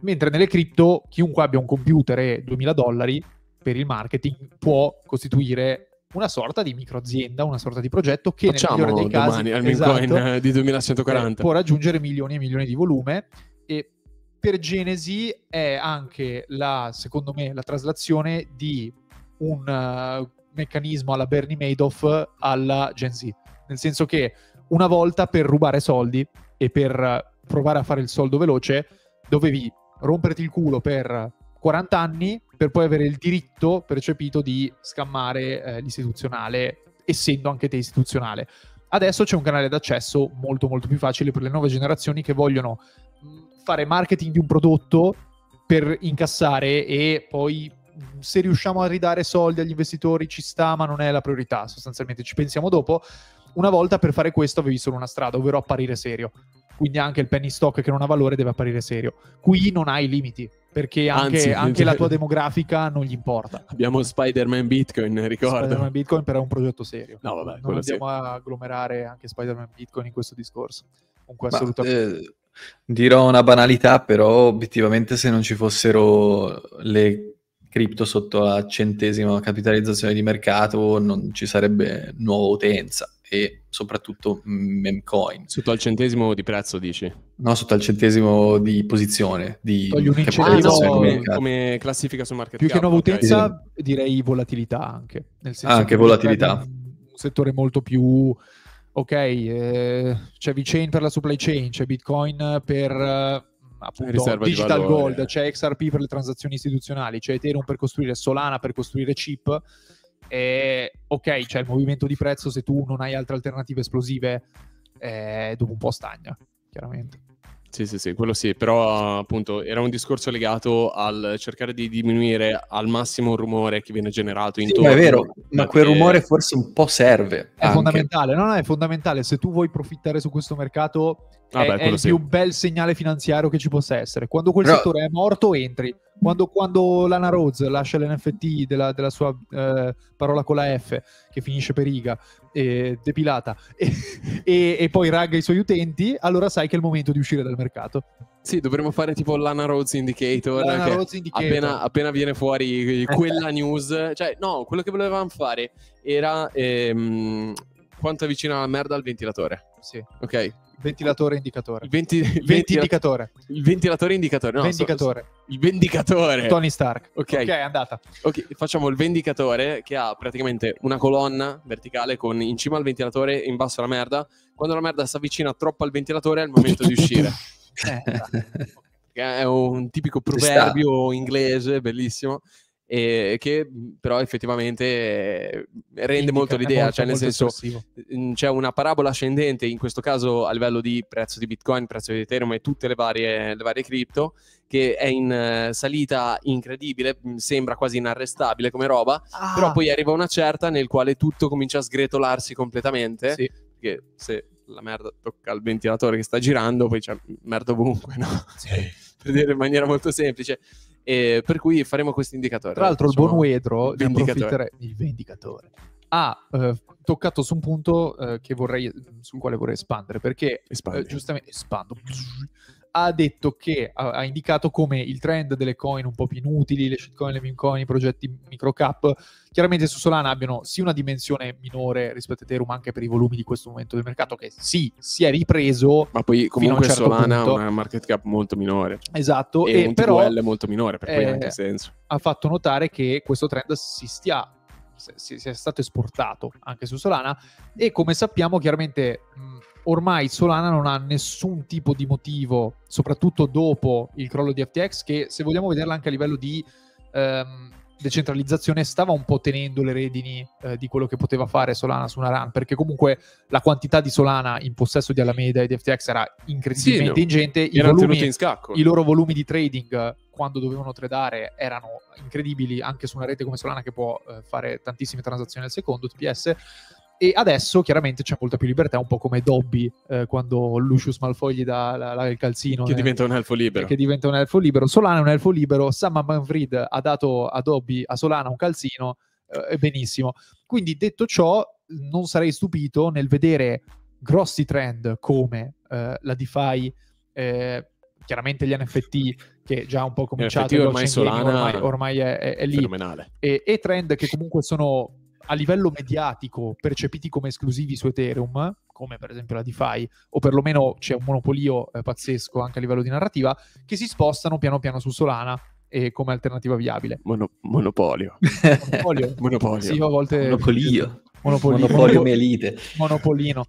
Mentre nelle cripto, chiunque abbia un computer e 2000 dollari per il marketing può costituire una sorta di microazienda, una sorta di progetto che Facciamo nel migliore dei casi domani, esatto, eh, di 2140 eh, può raggiungere milioni e milioni di volume e per Genesi è anche la, secondo me, la traslazione di un uh, meccanismo alla Bernie Madoff alla Gen Z, nel senso che una volta per rubare soldi e per provare a fare il soldo veloce dovevi romperti il culo per 40 anni per poi avere il diritto percepito di scammare eh, l'istituzionale, essendo anche te istituzionale. Adesso c'è un canale d'accesso molto molto più facile per le nuove generazioni che vogliono mm, fare marketing di un prodotto per incassare e poi mm, se riusciamo a ridare soldi agli investitori ci sta, ma non è la priorità, sostanzialmente ci pensiamo dopo. Una volta per fare questo avevi solo una strada, ovvero apparire serio. Quindi anche il penny stock che non ha valore deve apparire serio. Qui non hai limiti, perché anche, Anzi, anche la tua demografica non gli importa. Abbiamo Spider-Man Bitcoin, ricordo. Spider-Man Bitcoin però è un progetto serio. No, vabbè, non andiamo sì. a agglomerare anche Spider-Man Bitcoin in questo discorso. Comunque Ma, assolutamente. Eh, dirò una banalità, però obiettivamente se non ci fossero le cripto sotto la centesima capitalizzazione di mercato non ci sarebbe nuova utenza e soprattutto memcoin. Sotto al centesimo di prezzo dici? No, sotto al centesimo di posizione. Di Togli un come, come, classifica sul market Più cap, che nuovutezza okay. direi volatilità anche. Nel senso ah, anche volatilità. Un settore molto più ok, eh, c'è VeChain per la supply chain, c'è Bitcoin per eh, appunto Riserva digital di gold, c'è XRP per le transazioni istituzionali, c'è Ethereum per costruire Solana per costruire chip e, eh, ok, c'è cioè, cioè il movimento di prezzo se tu non hai altre alternative esplosive, eh, dopo un po' stagna, chiaramente. Sì, sì, sì, quello sì, però appunto era un discorso legato al cercare di diminuire al massimo il rumore che viene generato intorno. Sì, ma è vero, ma quel rumore forse un po' serve. È anche. fondamentale, no, no, è fondamentale. Se tu vuoi profittare su questo mercato ah, è, beh, è il sì. più bel segnale finanziario che ci possa essere. Quando quel però... settore è morto entri, quando, quando Lana Rose lascia l'NFT della, della sua eh, parola con la F, che finisce per riga, eh, depilata, e, e, e poi ragga i suoi utenti, allora sai che è il momento di uscire dal mercato. Sì, dovremmo fare tipo l'Ana Rose Indicator. L'Ana Rose Indicator. Appena, appena, viene fuori quella [laughs] news, cioè, no, quello che volevamo fare era ehm, quanto avvicina la merda al ventilatore. Sì. Ok, Ventilatore indicatore. Il venti, venti indicatore. Il ventilatore indicatore. No, vendicatore. So, so, il vendicatore. Tony Stark. Ok. Ok, è andata. Ok, facciamo il vendicatore che ha praticamente una colonna verticale con in cima il ventilatore e in basso la merda. Quando la merda si avvicina troppo al ventilatore è il momento di uscire. [laughs] Eh, esatto. è un tipico proverbio inglese, bellissimo e che mhmm, però effettivamente eh, rende Indica, molto l'idea, molto, cioè nel senso espressivo. Mhmm, c'è una parabola ascendente in questo caso a livello di prezzo di Bitcoin, prezzo di Ethereum e tutte le varie, le varie cripto che è in eh, salita incredibile, mhmm, sembra quasi inarrestabile come roba, ah. però poi arriva una certa nel quale tutto comincia a sgretolarsi completamente, sì. perché se la merda tocca al ventilatore che sta girando, poi c'è merda ovunque, no? Sì. [laughs] per dire in maniera molto semplice. E per cui faremo questo indicatore. Tra l'altro, diciamo, il Bonuedro Wedro il vendicatore ha eh, toccato su un punto eh, vorrei, sul quale vorrei espandere perché eh, giustamente espando ha detto che ha, ha, indicato come il trend delle coin un po' più inutili, le shitcoin, le meme coin, i progetti microcap, chiaramente su Solana abbiano sì una dimensione minore rispetto a Ethereum anche per i volumi di questo momento del mercato che sì, si è ripreso, ma poi comunque certo Solana ha una market cap molto minore. Esatto, e, e un però, è molto minore, per cui eh, ha anche senso. Ha fatto notare che questo trend si stia sia stato esportato anche su Solana e come sappiamo chiaramente mh, ormai Solana non ha nessun tipo di motivo, soprattutto dopo il crollo di FTX, che se vogliamo vederla anche a livello di ehm, decentralizzazione stava un po' tenendo le redini eh, di quello che poteva fare Solana su una run, perché comunque la quantità di Solana in possesso di Alameda e di FTX era incredibilmente sì, no. ingente, i, volumi, in i, loro volumi di trading quando dovevano tradare erano incredibili anche su una rete come Solana che può eh, fare tantissime transazioni al secondo, TPS. E adesso chiaramente c'è molta più libertà, un po' come Dobby eh, quando Lucius Malfoy gli dà la, la, il calzino. Che diventa un elfo libero. Che diventa un elfo libero. Solana è un elfo libero. Sam Manfred ha dato a Dobby, a Solana, un calzino. Eh, benissimo. Quindi detto ciò, non sarei stupito nel vedere grossi trend come eh, la DeFi. Eh, chiaramente gli NFT che già un po' cominciato ormai, Solana, ormai, ormai è, è, è lì e, e trend che comunque sono a livello mediatico percepiti come esclusivi su Ethereum, come per esempio la DeFi, o perlomeno c'è un monopolio eh, pazzesco anche a livello di narrativa, che si spostano piano piano su Solana eh, come alternativa viabile. Mono- monopolio. [laughs] monopolio. monopolio. Sì, a volte... Monopolio. Monopolio, monopolio monopolio monopolio monopolio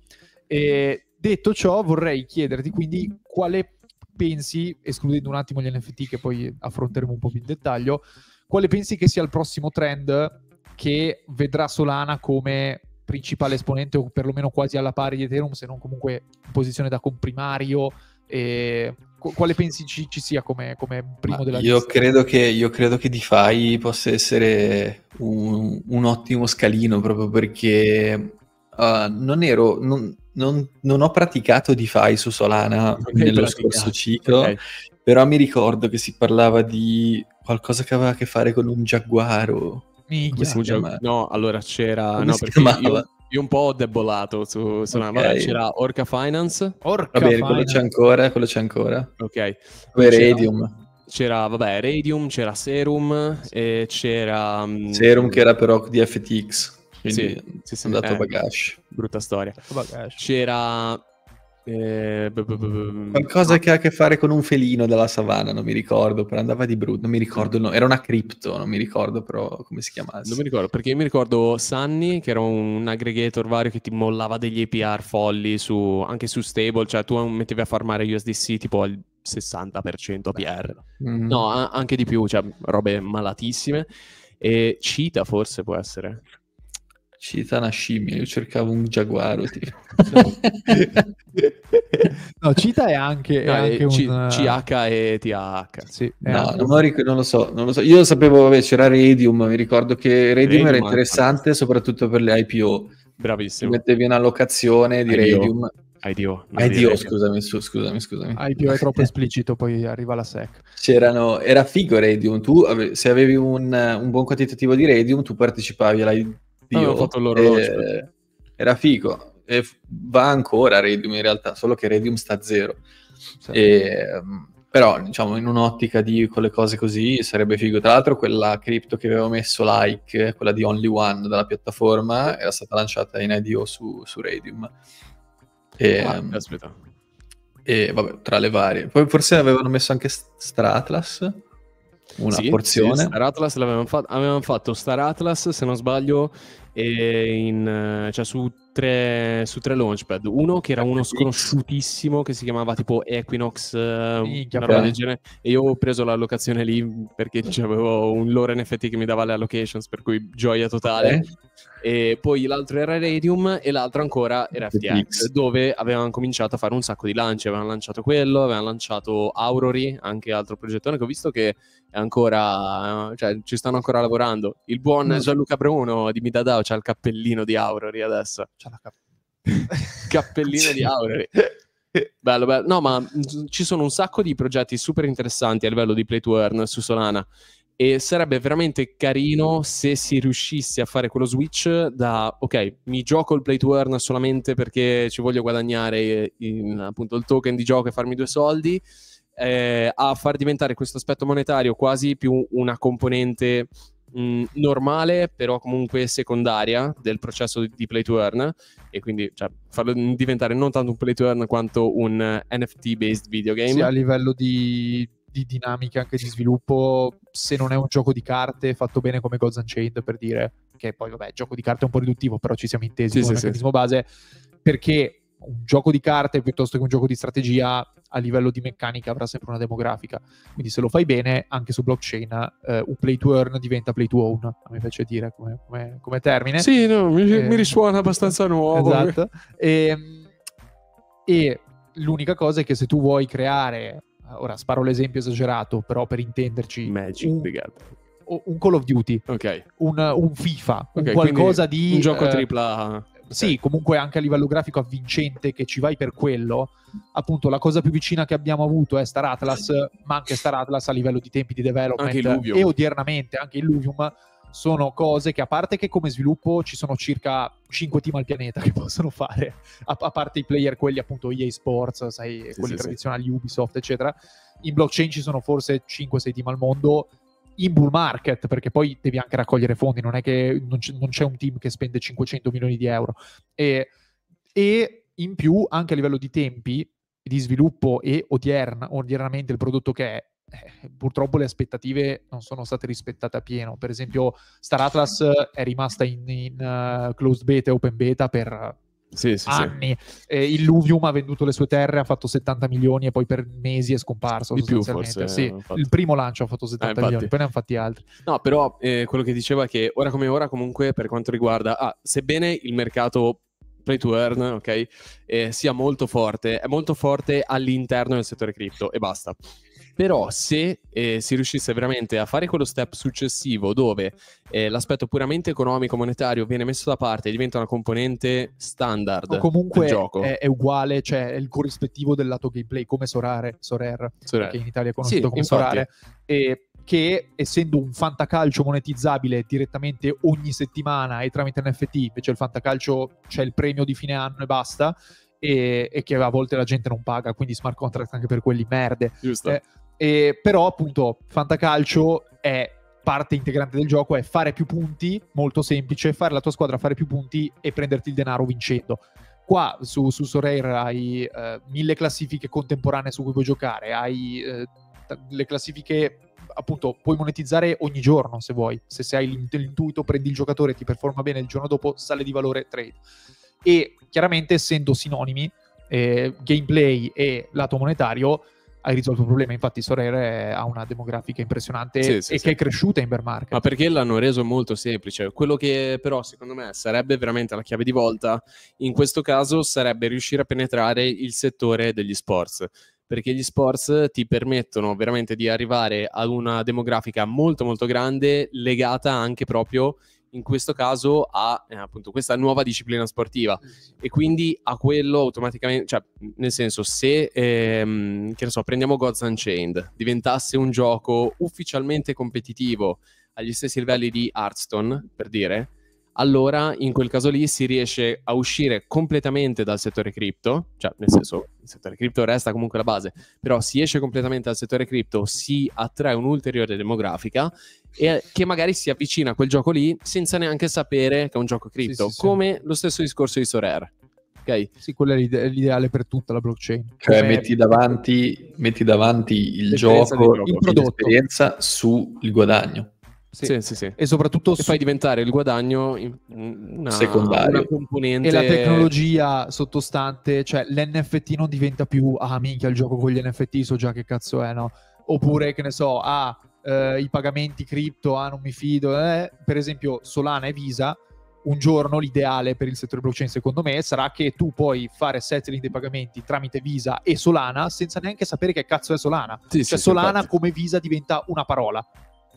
monopolio detto ciò, vorrei chiederti quindi quale pensi, escludendo un attimo gli NFT che poi affronteremo un po' più in dettaglio, quale pensi che sia il prossimo trend che vedrà Solana come principale esponente o perlomeno quasi alla pari di Ethereum, se non comunque in posizione da comprimario? E quale pensi ci, ci sia come, come primo della io lista? Credo che, io credo che DeFi possa essere un, un ottimo scalino proprio perché Ah, non ero, non, non, non, ho praticato DeFi su Solana nello praticato. scorso ciclo, okay. però mi ricordo che si parlava di qualcosa che aveva a che fare con un giaguaro. no, allora c'era... no, perché io, io, un po' ho debolato su Solana, okay. c'era Orca Finance. Orca Vabbè, Finance. quello c'è ancora, quello c'è ancora. Ok. Vabbè, Radium c'era vabbè Radium, c'era Serum e c'era mm, Serum che era però di FTX quindi, sì, sì, sì, andato eh, a Bagash. Brutta storia. C'era eh, Qualcosa ah. che ha a che fare con un felino della savana, non mi ricordo, però andava di brutto, non mi ricordo, era una cripto, non mi ricordo però come si chiamasse. Non mi ricordo, perché io mi ricordo Sunny, che era un aggregator vario che ti mollava degli APR folli su, anche su stable, cioè tu mettevi a farmare USDC tipo al 60% APR, mm. no, anche di più, cioè robe malatissime. E Cita forse può essere cita una scimmia, io cercavo un giaguaro. Tipo. [laughs] no, cita è anche, no, è anche C- un... CH e TH. Sì, no, anche... non, ric- non, lo so, non lo so. Io sapevo, vabbè, c'era Radium, mi ricordo che Radium, Radium era interessante è... soprattutto per le IPO. Bravissimo. mettevi una locazione di IDO. Radium. IDO, IDO scusami, su, scusami, scusami. IDO è troppo esplicito, poi arriva la SEC. C'erano, era figo Radium, tu ave- se avevi un, un buon quantitativo di Radium, tu partecipavi alla Dio, oh, ho fatto l'orologio. Eh, era figo. E va ancora Radium in realtà, solo che Radium sta a zero. Sì. E, mm, però, diciamo, in un'ottica di quelle cose così sarebbe figo. Tra l'altro, quella cripto che avevo messo like, quella di Only One dalla piattaforma, era stata lanciata in IDO su, su Radium. E, ah, mm, aspetta. E vabbè, tra le varie. Poi forse avevano messo anche Stratlas una sì, porzione. Sì, Star Atlas l'avevano fatto, avevano fatto Star Atlas, se non sbaglio, e in, cioè su, tre, su tre launchpad. Uno che era uno sconosciutissimo che si chiamava tipo Equinox, eh, Minchia, una roba del genere. E io ho preso la locazione lì perché [laughs] cioè, avevo un lore in effetti che mi dava le allocations, per cui gioia totale. Okay. Eh? e poi l'altro era Radium e l'altro ancora era FTX, dove avevano cominciato a fare un sacco di lanci, avevano lanciato quello, avevano lanciato Aurori, anche altro progettone che ho visto che è ancora, eh, cioè, ci stanno ancora lavorando. Il buon mm. Gianluca Bruno di Midadao c'ha il cappellino di Aurori adesso. C'ha la cap- [laughs] cappellino di Aurori. Bello, bello. No, ma ci sono un sacco di progetti super interessanti a livello di play to earn su Solana. E sarebbe veramente carino se si riuscisse a fare quello switch da ok, mi gioco il play to earn solamente perché ci voglio guadagnare eh, in, appunto il token di gioco e farmi due soldi, eh, a far diventare questo aspetto monetario quasi più una componente mh, mm, normale, però comunque secondaria del processo di, di play to earn e quindi cioè, farlo diventare non tanto un play to earn quanto un eh, NFT based videogame. Sì, a livello di di dinamiche anche di sviluppo se non è un gioco di carte fatto bene come Gods Unchained per dire che poi vabbè gioco di carte è un po' riduttivo però ci siamo intesi sì, come sì, meccanismo sì. base perché un gioco di carte piuttosto che un gioco di strategia a livello di meccanica avrà sempre una demografica quindi se lo fai bene anche su blockchain eh, un play to earn diventa play to own a me piace dire come, come, come termine sì no, mi, eh, mi, ehm, risuona abbastanza nuovo esatto e, ehm, e l'unica cosa è che se tu vuoi creare Ah, ora sparo l'esempio esagerato, però per intenderci... Magic un, the Gathering. Un Call of Duty, okay. un, un, FIFA, okay, un qualcosa di... Un gioco eh, tripla... Uh, okay. Sì, comunque anche a livello grafico avvincente che ci vai per quello. Appunto, la cosa più vicina che abbiamo avuto è Star Atlas, ma anche Star Atlas a livello di tempi di development e odiernamente anche Illuvium sono cose che a parte che come sviluppo ci sono circa 5 team al pianeta che [laughs] possono fare, a, a parte i player quelli appunto EA Sports, sai, sì, quelli sì, tradizionali sì. Ubisoft, eccetera. In blockchain ci sono forse 5-6 team al mondo in bull market, perché poi devi anche raccogliere fondi, non è che non, c- non c'è un team che spende 500 milioni di euro. E, e in più anche a livello di tempi di sviluppo e odierna, odiernamente il prodotto che è, eh, purtroppo le aspettative non sono state rispettate a pieno. Per esempio, Star Atlas è rimasta in, in uh, closed beta e open beta per sì, sì, anni. Sì. Eh, Illuvium ha venduto le sue terre, ha fatto 70 milioni e poi per mesi è scomparso. Di più, forse, sì. Eh, il primo lancio ha fatto 70 eh, milioni, poi ne hanno fatti altri. No, però eh, quello che diceva è che ora come ora, comunque, per quanto riguarda, ah, sebbene il mercato play to earn, ok, eh, sia molto forte, è molto forte all'interno del settore cripto e basta. Però se eh, si riuscisse veramente a fare quello step successivo dove eh, l'aspetto puramente economico, monetario viene messo da parte e diventa una componente standard o comunque gioco. È, è, uguale, cioè è il corrispettivo del lato gameplay come Sorare, Sorer, Sorer. che in Italia è conosciuto sì, come infatti. Sorare. E che essendo un fantacalcio monetizzabile direttamente ogni settimana e tramite NFT, invece il fantacalcio c'è il premio di fine anno e basta, e, e, che a volte la gente non paga, quindi smart contract anche per quelli merde. Giusto. Eh, e, però appunto Fantacalcio è parte integrante del gioco, è fare più punti, molto semplice, fare la tua squadra fare più punti e prenderti il denaro vincendo. Qua su, su Sorare hai eh, mille classifiche contemporanee su cui puoi giocare, hai eh, le classifiche appunto puoi monetizzare ogni giorno se vuoi, se, se hai l'int- l'intuito prendi il giocatore, ti performa bene il giorno dopo, sale di valore, trade. E chiaramente essendo sinonimi, eh, gameplay e lato monetario, hai risolto un problema. Infatti, Sorare ha una demografica impressionante sì, e sì, che sì. è cresciuta in bear market. Ma perché l'hanno reso molto semplice? Quello che però, secondo me, sarebbe veramente la chiave di volta in questo caso sarebbe riuscire a penetrare il settore degli sports. Perché gli sports ti permettono veramente di arrivare ad una demografica molto molto grande legata anche proprio a in questo caso a eh, appunto questa nuova disciplina sportiva e quindi a quello automaticamente, cioè nel senso se ehm, che ne so, prendiamo Gods Unchained, diventasse un gioco ufficialmente competitivo agli stessi livelli di Hearthstone, per dire, allora in quel caso lì si riesce a uscire completamente dal settore cripto, cioè nel senso il settore cripto resta comunque la base, però si esce completamente dal settore cripto, si attrae un'ulteriore demografica e che magari si avvicina a quel gioco lì senza neanche sapere che è un gioco cripto, sì, sì, come lo stesso discorso di Sorare. Okay. Sì, quello è l'ide- l'ideale per tutta la blockchain. Cioè, metti, davanti, metti davanti il gioco, gioco. il prodotto. l'esperienza sul guadagno. Sì. Sì, sì, sì. E soprattutto su... fai diventare il guadagno una, Una componente... E la tecnologia sottostante, cioè l'NFT non diventa più, ah minchia, il gioco con gli NFT so già che cazzo è, no? Oppure, che ne so, ah eh, i pagamenti cripto, ah non mi fido, eh. per esempio Solana e Visa, un giorno l'ideale per il settore blockchain secondo me sarà che tu puoi fare settling dei pagamenti tramite Visa e Solana senza neanche sapere che cazzo è Solana. Sì, cioè sì, Solana infatti. come Visa diventa una parola.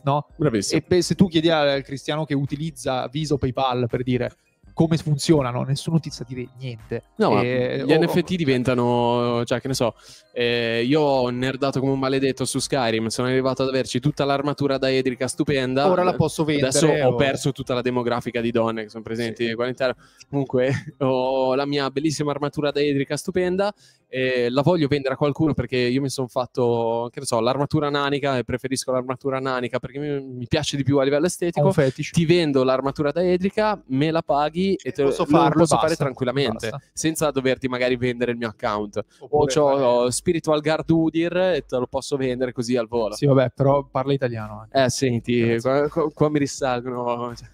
No? Bravissimo. E se tu chiedi al cristiano che utilizza Visa o PayPal per dire come funzionano, nessuno ti sa dire niente. No, e, eh, gli oh, NFT diventano, cioè che ne so, eh, io ho nerdato come un maledetto su Skyrim, sono arrivato ad averci tutta l'armatura da Edrica stupenda. Ora la posso vendere. Adesso oh. ho perso tutta la demografica di donne che sono presenti sì. qua all'interno. Comunque [laughs] ho la mia bellissima armatura da Edrica stupenda eh, la voglio vendere a qualcuno perché io mi sono fatto, che ne so, l'armatura nanica e preferisco l'armatura nanica perché mi, mi piace di più a livello estetico. Ti vendo l'armatura da Edrica, me la paghi e te posso farlo, lo posso basta, fare tranquillamente basta. senza doverti magari vendere il mio account. Oppure o ho fare... Spiritual Guard Udir e te lo posso vendere così al volo. Sì, vabbè, però parla italiano. Anche. Eh, senti, qua, qua, mi risalgono. Cioè,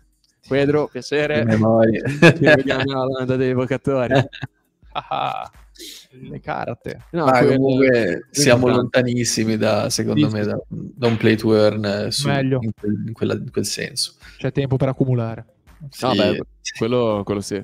Pedro, piacere. Ti vediamo alla domanda dei evocatori. [laughs] ah. ah le carte. No, ah, quel, comunque siamo tanto. lontanissimi da, secondo Disco. me, da, da, un play to earn eh, su, in, quel, in, quella, in, quel, senso. C'è tempo per accumulare. Sì. Ah, quello, quello sì.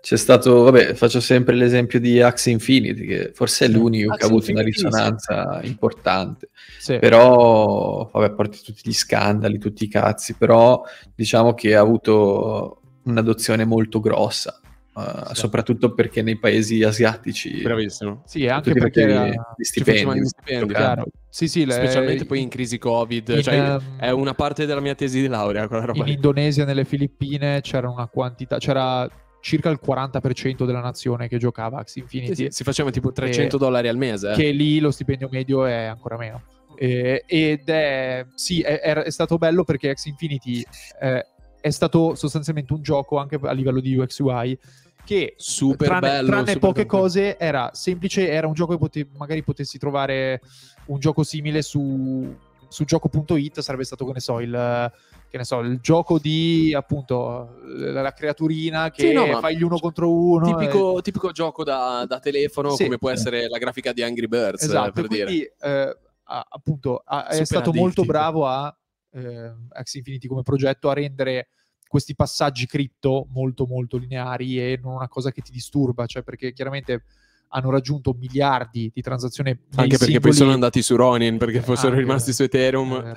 C'è stato, vabbè, faccio sempre l'esempio di Axe Infinity, che forse è l'unico Axe che ha avuto Infinity, una risonanza sì. importante. Sì. Però, vabbè, a parte tutti gli scandali, tutti i cazzi, però diciamo che ha avuto un'adozione molto grossa Uh, sì. soprattutto perché nei paesi asiatici bravissimo sì anche perché la... Eh, gli stipendi, gli stipendi chiaro. sì sì le... specialmente poi in crisi covid in, cioè, ehm, è una parte della mia tesi di laurea quella roba in Indonesia nelle Filippine c'era una quantità c'era circa il 40% della nazione che giocava Axie Infinity sì, sì, si faceva tipo 300 e... dollari al mese che lì lo stipendio medio è ancora meno e... ed è sì è, è, stato bello perché Axie Infinity eh, è stato sostanzialmente un gioco anche a livello di UX UI che super tranne, bello, tranne super poche bello. cose era semplice, era un gioco che pote- magari potessi trovare un gioco simile su, su gioco.it, sarebbe stato, che ne so, il che ne so, il gioco di appunto la creaturina che sì, no, fai gli uno contro uno. Tipico, e... tipico gioco da, da telefono, sì. come può essere la grafica di Angry Birds. Eh, esatto, per quindi dire. Eh, appunto è stato addictive. molto bravo a eh, X Infinity come progetto a rendere questi passaggi cripto molto molto lineari e non una cosa che ti disturba, cioè perché chiaramente hanno raggiunto miliardi di transazioni. Anche perché singoli... poi sono andati su Ronin perché eh, fossero anche, rimasti su Ethereum. Eh,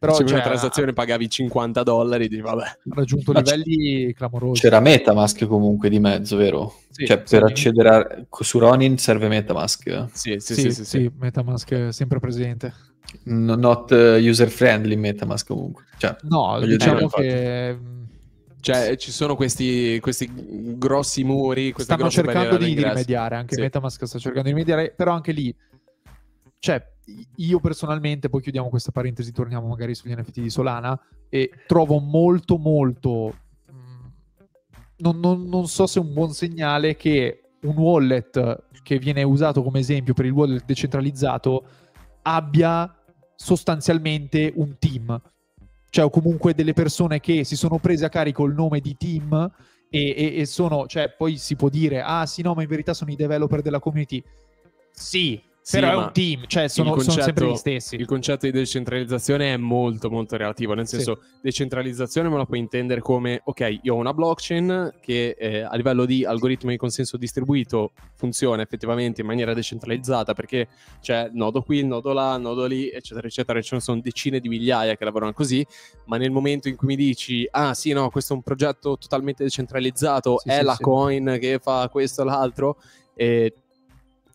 [laughs] Però c'è cioè, una transazione, pagavi 50 dollari, di vabbè. Ha raggiunto livelli clamorosi. C'era Metamask comunque di mezzo, vero? Sì, cioè, per sì. accedere a... su Ronin serve Metamask. Sì, sì, sì, sì, sì, sì. Metamask è sempre presente not eh, user friendly Metamask comunque. Cioè, no, diciamo che mm, cioè, ci sono questi, questi grossi muri. Stanno cercando di rimediare, anche sì. Metamask sta cercando di rimediare, però anche lì, cioè, io personalmente, poi chiudiamo questa parentesi, torniamo magari sugli NFT di Solana, e trovo molto, molto... Mm, non, non, non so se è un buon segnale che un wallet che viene usato come esempio per il wallet decentralizzato abbia sostanzialmente un team, cioè o comunque delle persone che si sono prese a carico il nome di team e, e, e sono, cioè poi si può dire, ah sì no, ma in verità sono i developer della community. Sì, sì, Però è un team, cioè sono, concetto, sono, sempre gli stessi. Il concetto di decentralizzazione è molto molto relativo, nel senso sì. decentralizzazione me la puoi intendere come, ok, io ho una blockchain che eh, a livello di algoritmo di consenso distribuito funziona effettivamente in maniera decentralizzata perché c'è nodo qui, nodo là, nodo lì, eccetera, eccetera, ce ne sono decine di migliaia che lavorano così, ma nel momento in cui mi dici, ah sì, no, questo è un progetto totalmente decentralizzato, sì, è sì, la coin che fa questo, o l'altro, e eh,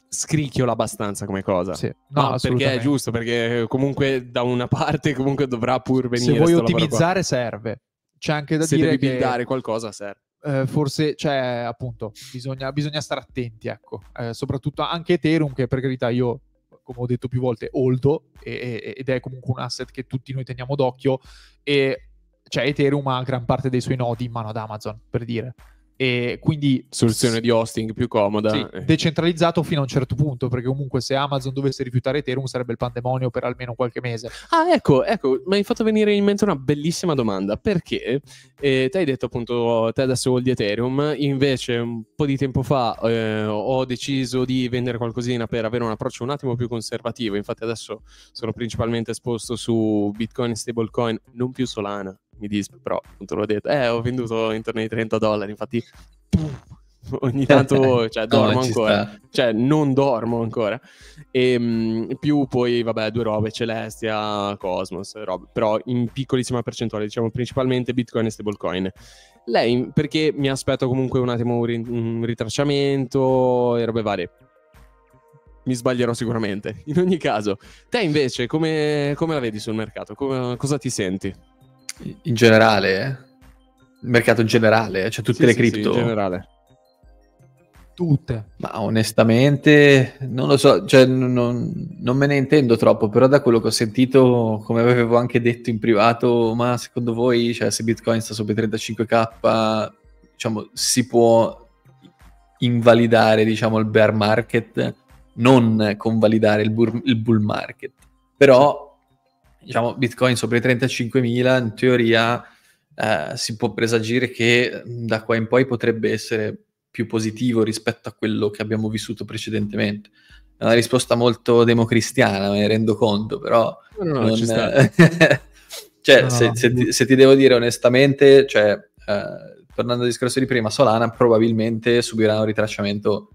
scricchiola abbastanza come cosa. Sì. No, no perché è giusto, perché comunque da una parte comunque dovrà pur venire. Se vuoi ottimizzare serve. C'è anche da Se dire devi che... qualcosa serve. Eh, forse, cioè, appunto, bisogna, bisogna stare attenti, ecco. Eh, soprattutto anche Ethereum, che per carità io, come ho detto più volte, oldo e, ed è comunque un asset che tutti noi teniamo d'occhio e cioè Ethereum ha gran parte dei suoi nodi in mano ad Amazon, per dire. E quindi soluzione di hosting più comoda sì, eh. decentralizzato fino a un certo punto perché comunque se Amazon dovesse rifiutare Ethereum sarebbe il pandemonio per almeno qualche mese ah ecco ecco mi hai fatto venire in mente una bellissima domanda perché eh, te hai detto appunto te adesso vuol di Ethereum invece un po' di tempo fa eh, ho deciso di vendere qualcosina per avere un approccio un attimo più conservativo infatti adesso sono principalmente esposto su Bitcoin stablecoin non più Solana mi dice, però appunto l'ho detto, eh, ho venduto intorno ai 30 dollari, infatti ogni tanto [laughs] oh, cioè, dormo no, ancora, sta. cioè non dormo ancora. E, ehm, mh, più poi, vabbè, due robe, Celestia, Cosmos, robe, però in piccolissima percentuale, diciamo principalmente Bitcoin e stablecoin. Lei, perché mi aspetto comunque un attimo un, un ritracciamento e robe varie. Mi sbaglierò sicuramente. [laughs] In ogni caso, te invece come, come la vedi sul mercato? Come, cosa ti senti? In generale, Il eh? mercato in generale, eh? cioè tutte sì, le sì, cripto. Sì, in generale. Tutte. Ma onestamente, non lo so, cioè, non, non, me ne intendo troppo, però da quello che ho sentito, come avevo anche detto in privato, ma secondo voi, cioè, se Bitcoin sta sopra i 35k, diciamo, si può invalidare diciamo, il bear market, non convalidare il, bur- il bull market. Però diciamo, Bitcoin sopra i 35.000, in teoria eh, si può presagire che mm, da qua in poi potrebbe essere più positivo rispetto a quello che abbiamo vissuto precedentemente. È una risposta molto democristiana, me ne rendo conto, però... No, non... ci sta. [laughs] cioè, no, se, se, ti, se, ti, devo dire onestamente, cioè, eh, tornando al discorso di prima, Solana probabilmente subirà un ritracciamento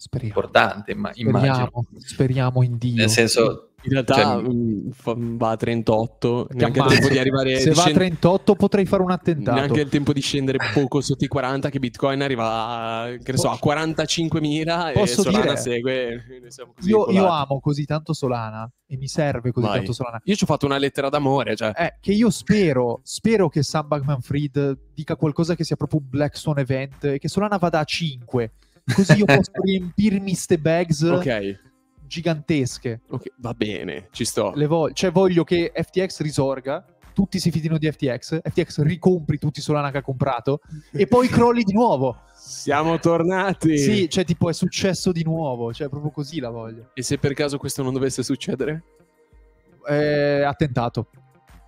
Speriamo. importante, ma speriamo, speriamo, in Dio. Nel senso, in realtà cioè, mm, va a 38, neanche il tempo di arrivare Se va a 38 potrei fare un attentato. Neanche il tempo di scendere poco sotto i 40 che Bitcoin arriva a, che so, a 45.000 Posso e Solana dire, segue. Io, io, amo così tanto Solana e mi serve così Vai. tanto Solana. Io ci ho fatto una lettera d'amore, cioè. eh, che io spero, spero che Sam Bankman-Fried dica qualcosa che sia proprio un Black Swan event e che Solana vada a 5 Così io posso [laughs] riempirmi ste bags okay. gigantesche. Okay, va bene, ci sto. Vo- cioè, voglio che FTX risorga, tutti si fidino di FTX, FTX ricompri tutti Solana che ha comprato e poi [laughs] crolli di nuovo. Siamo tornati. Sì, cioè tipo è successo di nuovo, cioè proprio così la voglio. E se per caso questo non dovesse succedere? Eh, attentato.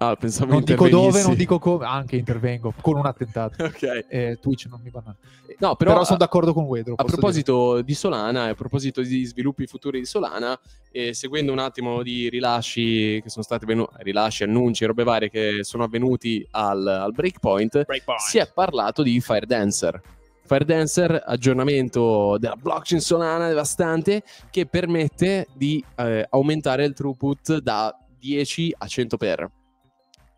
Ah, pensavo non dico dove, non dico come, anche intervengo con un attentato. [laughs] ok. Eh, Twitch non mi banano. Eh, no, però, però sono d'accordo con Wedro. A proposito dire. di Solana, a proposito di sviluppi futuri di Solana, eh, seguendo un attimo di rilasci che sono stati venuti, rilasci, annunci, robe varie che sono avvenuti al, al breakpoint, breakpoint, si è parlato di Fire Dancer. Fire Dancer, aggiornamento della blockchain Solana devastante che permette di eh, aumentare il throughput da 10 a 100 per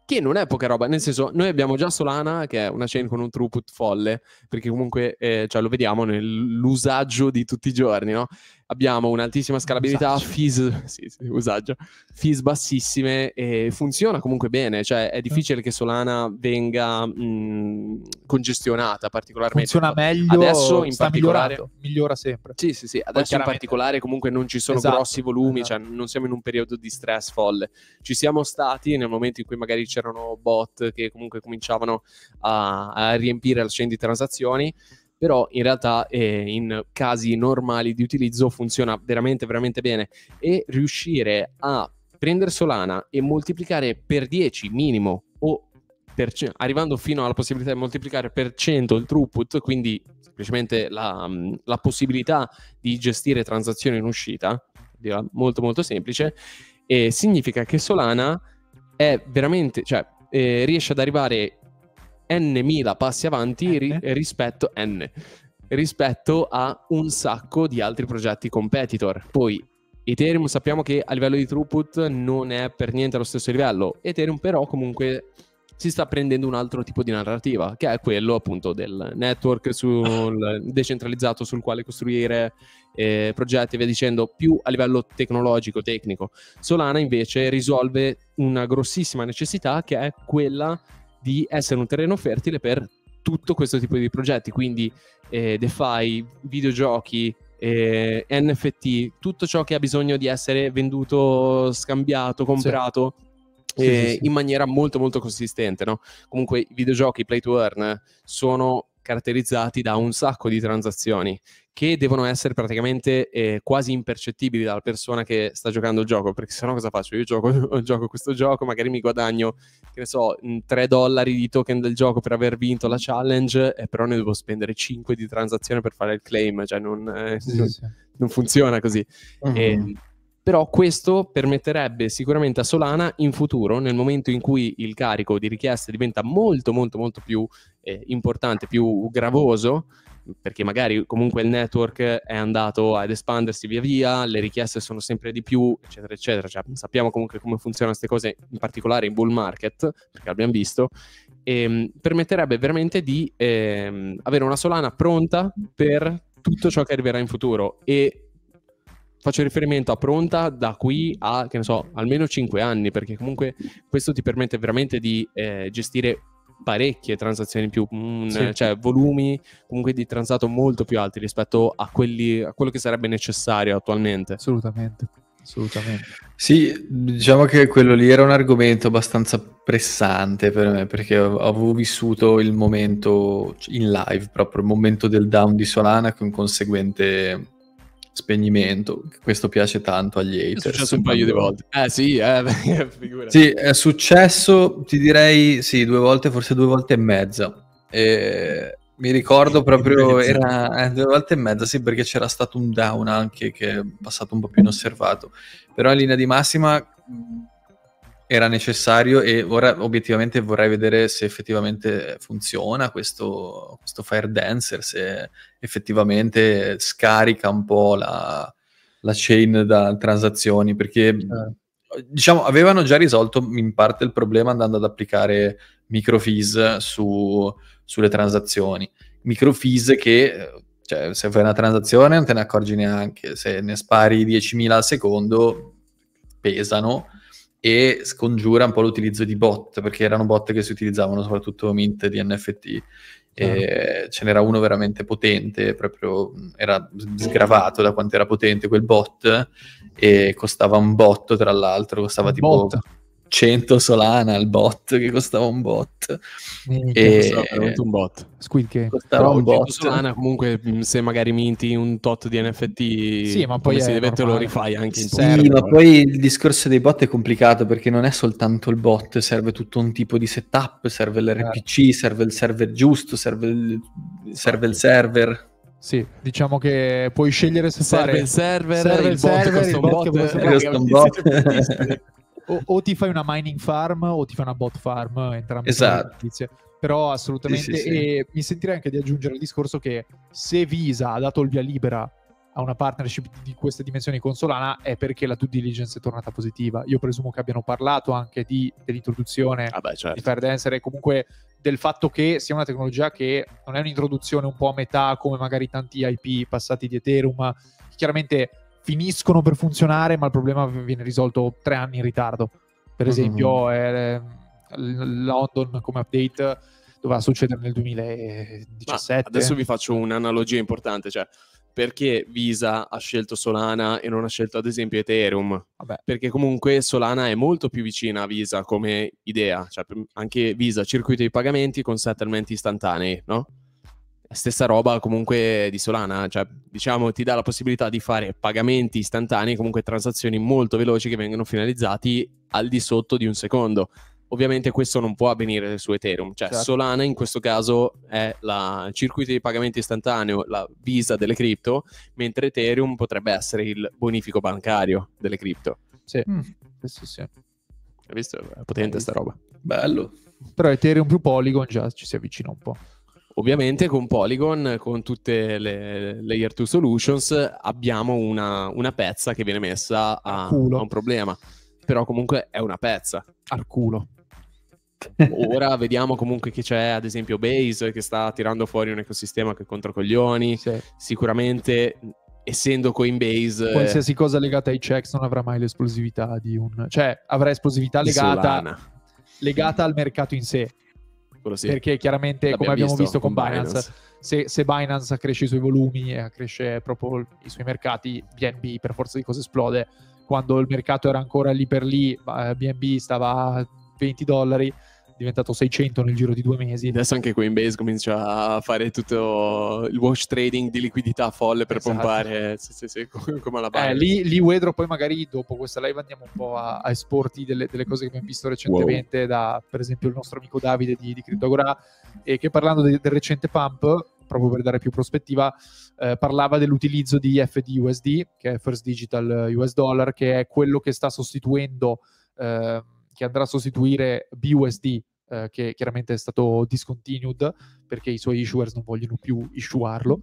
che non è poca roba, nel senso noi abbiamo già Solana che è una chain con un throughput folle, perché comunque eh, cioè, lo vediamo nell'usaggio di tutti i giorni, no? abbiamo un'altissima scalabilità, usaggio. fees, [laughs] sì, sì, usaggio, fees bassissime e funziona comunque bene, cioè è mm. difficile che Solana venga mh, congestionata particolarmente. Funziona meglio, adesso in particolare migliora sempre. Sì, sì, sì, adesso in particolare comunque non ci sono esatto, grossi volumi, esatto. cioè non siamo in un periodo di stress folle. Ci siamo stati nel momento in cui magari c'erano bot che comunque cominciavano a, a riempire la scena di transazioni però in realtà eh, in casi normali di utilizzo funziona veramente veramente bene e riuscire a prendere Solana e moltiplicare per 10 minimo o c- arrivando fino alla possibilità di moltiplicare per 100 il throughput, quindi semplicemente la, mm, la possibilità di gestire transazioni in uscita, molto molto semplice, eh, significa che Solana è veramente, cioè eh, riesce ad arrivare n.000 passi avanti ri- rispetto, n, rispetto a un sacco di altri progetti competitor. Poi Ethereum sappiamo che a livello di throughput non è per niente allo stesso livello. Ethereum però comunque si sta prendendo un altro tipo di narrativa, che è quello appunto del network sul, decentralizzato sul quale costruire eh, progetti e via dicendo, più a livello tecnologico, tecnico. Solana invece risolve una grossissima necessità che è quella di di essere un terreno fertile per tutto questo tipo di progetti, quindi eh, DeFi, videogiochi, eh, NFT, tutto ciò che ha bisogno di essere venduto, scambiato, comprato. Sì. Eh, sì, sì, in maniera molto molto consistente no? comunque i videogiochi play to earn sono caratterizzati da un sacco di transazioni che devono essere praticamente eh, quasi impercettibili dalla persona che sta giocando il gioco, perché sennò cosa faccio? Io gioco, [laughs] gioco questo gioco, magari mi guadagno, che ne so, 3 mm, dollari di token del gioco per aver vinto la challenge, eh, però ne devo spendere 5 di transazione per fare il claim, cioè non, eh, sì, non, [laughs] sì. non funziona così. Uh-huh. Mm-hmm. E, ehm, però questo permetterebbe sicuramente a Solana in futuro, nel momento in cui il carico di richieste diventa molto molto molto più eh, importante, più gravoso, perché magari comunque il network è andato ad espandersi via via, le richieste sono sempre di più, eccetera, eccetera. Cioè, sappiamo comunque come funzionano queste cose, in particolare in bull market, perché l'abbiamo visto, e ehm, permetterebbe veramente di ehm, avere una Solana pronta per tutto ciò che arriverà in futuro e faccio riferimento a pronta da qui a, che ne so, almeno 5 anni, perché comunque questo ti permette veramente di eh, gestire parecchie transazioni più, un, mm, sì. Eh, cioè volumi comunque di transato molto più alti rispetto a, quelli, a quello che sarebbe necessario attualmente. Assolutamente. Assolutamente. Sì, diciamo che quello lì era un argomento abbastanza pressante per me perché avevo vissuto il momento in live, proprio il momento del down di Solana con conseguente spegnimento. Questo piace tanto agli hater. È successo un paio di volte. Eh sì, eh, [laughs] sì, è successo, ti direi, sì, due volte, forse due volte e mezza. E mi ricordo proprio, era eh, due volte e mezza, sì, perché c'era stato un down anche che è passato un po' più inosservato. Però in linea di massima era necessario e ora obiettivamente vorrei vedere se effettivamente funziona questo, questo Fire Dancer, se effettivamente scarica un po' la, la chain da transazioni, perché eh. diciamo avevano già risolto in parte il problema andando ad applicare micro fees su, sulle transazioni. Micro fees che cioè, se fai una transazione non te ne accorgi neanche, se ne spari 10.000 al secondo pesano e scongiura un po' l'utilizzo di bot, perché erano bot che si utilizzavano soprattutto Mint di NFT. Certo. ce n'era uno veramente potente, proprio era sgravato da quanto era potente quel bot e costava un botto tra l'altro, costava un tipo bot. 100 Solana al bot che costava un bot. e... Costava un bot. Squid Game. Costava un bot. Solana comunque mm, se magari minti un tot di NFT sì, ma poi si deve te lo rifai anche in Sì, server, ma poi il discorso dei bot è complicato perché non è soltanto il bot, serve tutto un tipo di setup, serve l'RPC, eh. serve il server giusto, serve il, serve il server. Sì, diciamo che puoi scegliere se serve fare il server, serve il, il bot, server, il bot, bot, eh, bot, bot, bot, bot o, o, ti fai una mining farm o ti fai una bot farm, entrambe esatto. le Però assolutamente, sì, sì, e mi sentirei anche di aggiungere il discorso che se Visa ha dato il via libera a una partnership di queste dimensioni con Solana è perché la due diligence è tornata positiva. Io presumo che abbiano parlato anche di, dell'introduzione ah beh, certo. di Fairdancer e comunque del fatto che sia una tecnologia che non è un'introduzione un po' a metà come magari tanti IP passati di Ethereum. Chiaramente finiscono per funzionare, ma il problema viene risolto tre anni in ritardo. Per mm-hmm. esempio, mm-hmm. London come update doveva succedere nel 2017. Ma adesso vi faccio un'analogia importante, cioè perché Visa ha scelto Solana e non ha scelto ad esempio Ethereum? Vabbè. Perché comunque Solana è molto più vicina a Visa come idea, cioè anche Visa circuito di pagamenti con settlement istantanei, no? Stessa roba comunque di Solana, cioè diciamo ti dà la possibilità di fare pagamenti istantanei, comunque transazioni molto veloci che vengono finalizzati al di sotto di un secondo. Ovviamente questo non può avvenire su Ethereum, cioè certo. Solana in questo caso è il circuito di pagamento istantaneo, la visa delle cripto, mentre Ethereum potrebbe essere il bonifico bancario delle cripto. Sì, mm. sì, sì. Hai visto? È potente sta roba. Bello. Però Ethereum più Polygon già ci si avvicina un po'. Ovviamente con Polygon, con tutte le layer 2 solutions, abbiamo una, una pezza che viene messa a, a, un problema. Però comunque è una pezza. Al culo. Ora [laughs] vediamo comunque che c'è, ad esempio, Base che sta tirando fuori un ecosistema che è contro coglioni. Sì. Sicuramente, essendo Coinbase. Eh, Qualsiasi cosa legata ai checks non avrà mai l'esplosività di un. cioè avrà esplosività legata, legata al mercato in sé sì. perché chiaramente L'abbiamo come abbiamo visto, visto con, Binance, Binance. Se, se, Binance accresce i suoi volumi e accresce proprio i suoi mercati, BNB per forza di cose esplode. Quando il mercato era ancora lì per lì, BNB eh, stava a 20 dollari, diventato 600 nel giro di due mesi. Adesso anche Coinbase comincia a fare tutto il wash trading di liquidità folle per esatto. pompare sì, sì, sì, come alla banca. Eh, lì, lì Wedro poi magari dopo questa live andiamo un po' a, a esporti delle, delle, cose che abbiamo visto recentemente wow. da per esempio il nostro amico Davide di, di Cryptogora e che parlando de, del recente pump proprio per dare più prospettiva, eh, parlava dell'utilizzo di FDUSD, che è First Digital US Dollar, che è quello che sta sostituendo, eh, che andrà a sostituire BUSD eh, che chiaramente è stato discontinued perché i suoi issuers non vogliono più issuarlo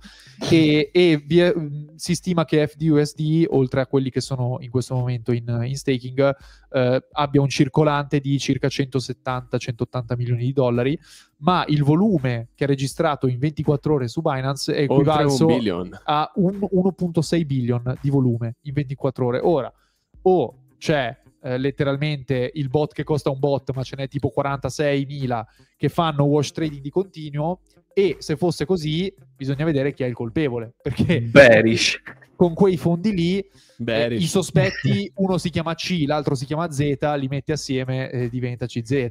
e, e è, mm, si stima che FDUSD oltre a quelli che sono in questo momento in, in staking eh, abbia un circolante di circa 170-180 milioni di dollari ma il volume che ha registrato in 24 ore su Binance è equivalso un a un 1.6 billion di volume in 24 ore ora o c'è eh, letteralmente il bot che costa un bot, ma ce n'è tipo 46.000 che fanno wash trading di continuo. E se fosse così, bisogna vedere chi è il colpevole. Perché Berish. con quei fondi lì, eh, i sospetti, uno si chiama C, l'altro si chiama Z, li mette assieme e diventa CZ.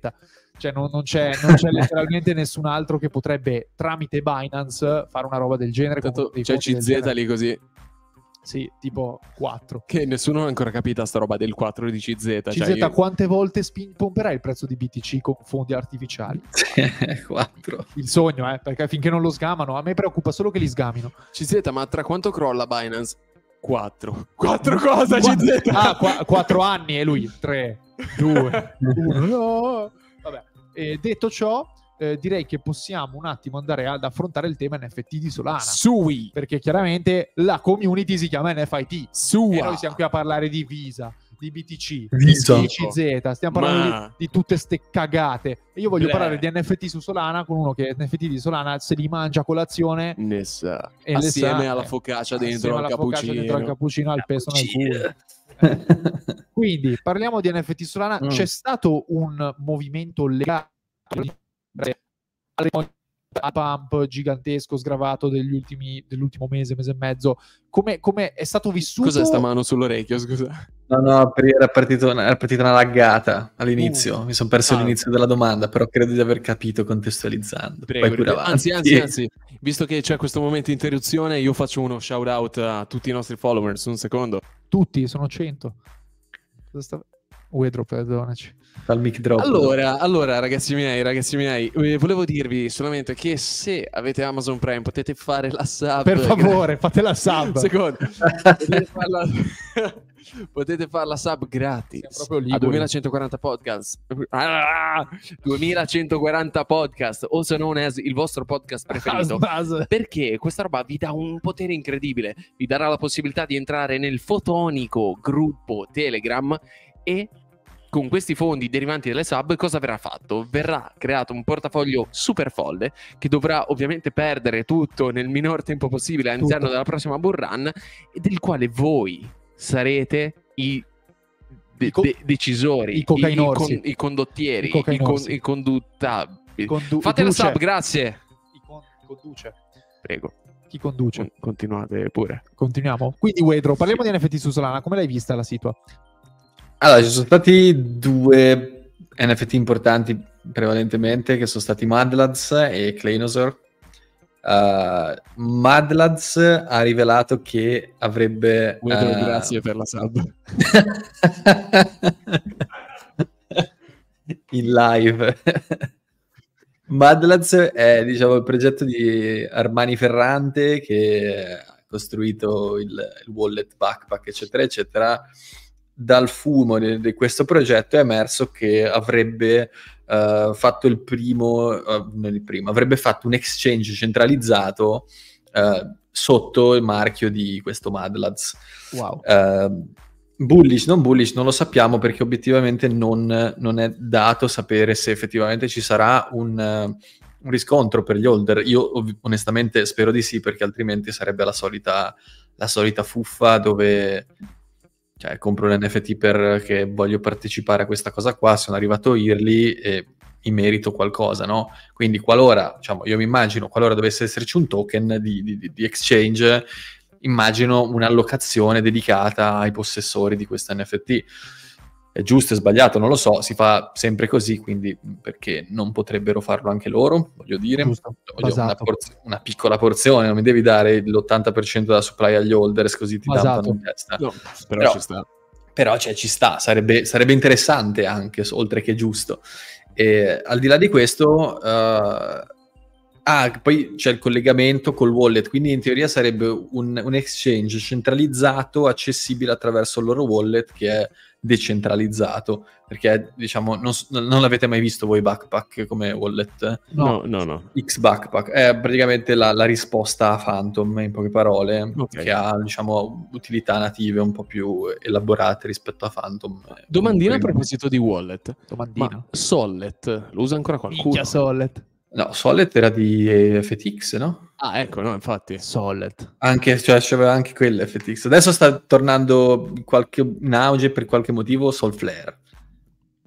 Cioè non, non, c'è, non c'è letteralmente nessun altro che potrebbe, tramite Binance, fare una roba del genere. Tanto, c'è cioè, CZ lì così sì, tipo 4. Che nessuno ha ancora capito sta roba del 4 di CZ. CZ cioè io... quante volte spin- pomperai il prezzo di BTC con fondi artificiali? 4. [laughs] Il sogno, eh, perché finché non lo sgamano, a me preoccupa solo che li sgamino. CZ, ma tra quanto crolla Binance? 4. 4 cosa ah, Quattro. CZ? Ah, 4 anni e lui 3, 2, 1. Vabbè, e eh, detto ciò, eh, direi che possiamo un attimo andare ad affrontare il tema NFT di Solana. Sui! Perché chiaramente la community si chiama NFIT. Sua! E noi siamo qui a parlare di Visa, di BTC, Visa. di BCZ, stiamo parlando Ma... di, di, tutte ste cagate. E io voglio Bleh. parlare di NFT su Solana con uno che NFT di Solana se li mangia a colazione. Nessa. E assieme sa, eh, alla focaccia dentro al cappuccino. dentro al cappuccino, al peso nel culo. [laughs] Quindi parliamo di NFT Solana. Mm. C'è stato un movimento legato al pump gigantesco sgravato degli ultimi, dell'ultimo mese, mese e mezzo, come, come è stato vissuto? Cos'è sta mano sull'orecchio, scusa? No, no, era, partito, era partita una laggata all'inizio, uh, mi sono perso ah, l'inizio della domanda, però credo di aver capito contestualizzando. Prego, prego. Anzi, anzi, anzi, visto che c'è questo momento di interruzione, io faccio uno shout out a tutti i nostri followers, un secondo. Tutti, sono 100. Cosa sta... Uedro, perdonaci. Dal mic drop. Allora, allora, ragazzi miei, ragazzi miei, eh, volevo dirvi solamente che se avete Amazon Prime potete fare la sub. Per [laughs] favore, gra- fate la sub. Secondo. [laughs] potete, farla... [laughs] potete fare la sub gratis. A 2140 podcast. 2140 ah, podcast o se non è il vostro podcast preferito. Perché questa roba vi dà un potere incredibile, vi darà la possibilità di entrare nel fotonico gruppo Telegram e con questi fondi derivanti dalle sub cosa verrà fatto? Verrà creato un portafoglio super folle che dovrà ovviamente perdere tutto nel minor tempo possibile all'interno tutto. della prossima bull run e del quale voi sarete i de- de- decisori, i, i, con- i condottieri, i, i, con- i conduttabili. Condu- Fate la sub, grazie. Chi con- conduce. Prego chi conduce. Continuate pure. Continuiamo. Quindi, Wedro, parliamo sì. di NFT su Solana. Come l'hai vista la situazione? Allora, ci sono stati due NFT importanti prevalentemente che sono stati Madlads e Kleinosaur. Uh, Madlads ha rivelato che avrebbe. uh... grazie per la sub. [laughs] In live. Madlads è diciamo, il progetto di Armani Ferrante che ha costruito il, il wallet backpack, eccetera, eccetera dal fumo di, di, questo progetto è emerso che avrebbe uh, fatto il primo, uh, non il primo, avrebbe fatto un exchange centralizzato uh, sotto il marchio di questo Madlads. Wow. Ehm, bullish, non bullish, non lo sappiamo perché obiettivamente non, non è dato sapere se effettivamente ci sarà un, un riscontro per gli holder. Io ov- onestamente spero di sì perché altrimenti sarebbe la solita, la solita fuffa dove cioè, compro l'NFT perché voglio partecipare a questa cosa qua, sono arrivato early e mi merito qualcosa, no? Quindi qualora, diciamo, io mi immagino, qualora dovesse esserci un token di, di, di exchange, immagino un'allocazione dedicata ai possessori di questo NFT è giusto e sbagliato, non lo so, si fa sempre così, quindi perché non potrebbero farlo anche loro, voglio dire, giusto, voglio una, esatto. porz- una, piccola porzione, non mi devi dare l'80% della supply agli holders così ti basato. dampano in testa. No, però, però, ci sta. Però cioè, ci sta, sarebbe, sarebbe interessante anche, oltre che giusto. E, al di là di questo... Uh, Ah, poi c'è il collegamento col wallet, quindi in teoria sarebbe un, un, exchange centralizzato, accessibile attraverso il loro wallet, che è decentralizzato, perché diciamo non, non l'avete mai visto voi Backpack come wallet? No, no, no. X Backpack è praticamente la, la, risposta a Phantom in poche parole, okay. che ha diciamo utilità native un po' più elaborate rispetto a Phantom. Eh, Domandina a proposito di wallet. Domandina. Ma Sollet, lo usa ancora qualcuno? Minchia Sollet. No, Solet era di eh, FTX, no? Ah, ecco, no, infatti, Solet. Anche, cioè, c'aveva anche quella FTX. Adesso sta tornando qualche, in auge per qualche motivo Solflare.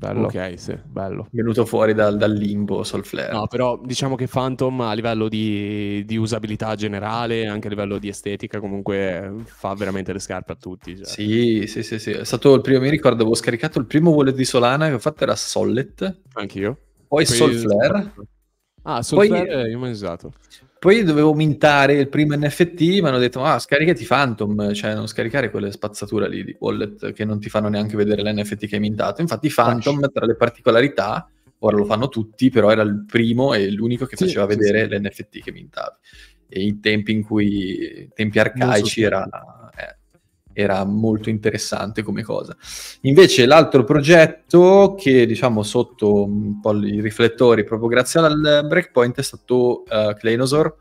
Bello. Ok, sì, bello. Venuto fuori dal, dal limbo Solflare. No, però diciamo che Phantom a livello di, di, usabilità generale, anche a livello di estetica, comunque fa veramente le scarpe a tutti. Cioè. Sì, sì, sì, sì. È stato il primo, mi ricordo, avevo scaricato il primo wallet di Solana che ho fatto era Solet. Anch'io. Poi Solflare. Ah, Solfair poi, io ho mangiato. Poi dovevo mintare il primo NFT, ma hanno detto, ah, scaricati Phantom, cioè non scaricare quelle spazzature lì di wallet che non ti fanno neanche vedere l'NFT che hai mintato. Infatti Phantom, Faccio. tra le particolarità, ora lo fanno tutti, però era il primo e l'unico che sì, faceva sì, vedere sì. l'NFT che mintavi. E in tempi in cui, tempi arcaici, so era... Eh, era molto interessante come cosa. Invece l'altro progetto che diciamo sotto un po' i riflettori proprio grazie al Breakpoint è stato uh, eh, Clanosaur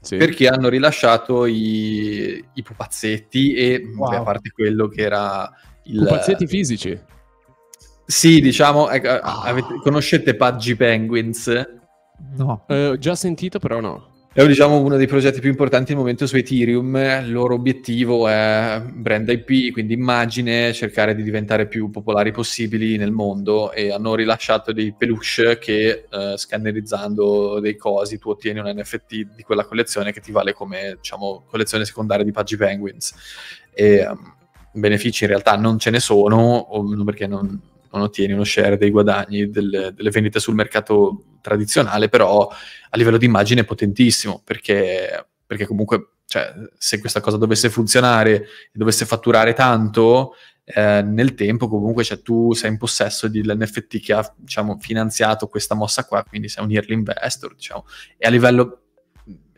sì. perché hanno rilasciato i, i pupazzetti e wow. beh, a parte quello che era il... Pupazzetti fisici? Sì, diciamo, ecco, ah. avete, conoscete Pudgy Penguins? No, eh, ho già sentito però no. È diciamo, uno dei progetti più importanti al momento su Ethereum. Il loro obiettivo è brand IP, quindi immagine, cercare di diventare più popolari possibili nel mondo e hanno rilasciato dei peluche che eh, scannerizzando dei cosi tu ottieni un NFT di quella collezione che ti vale come diciamo, collezione secondaria di Paggi Penguins. E, um, benefici in realtà non ce ne sono, perché non quando tieni uno share dei guadagni, del, delle vendite sul mercato tradizionale, però a livello di immagine è potentissimo, perché, perché comunque cioè, se questa cosa dovesse funzionare e dovesse fatturare tanto, eh, nel tempo comunque cioè, tu sei in possesso dell'NFT che ha diciamo, finanziato questa mossa qua, quindi sei un early investor, diciamo, e a livello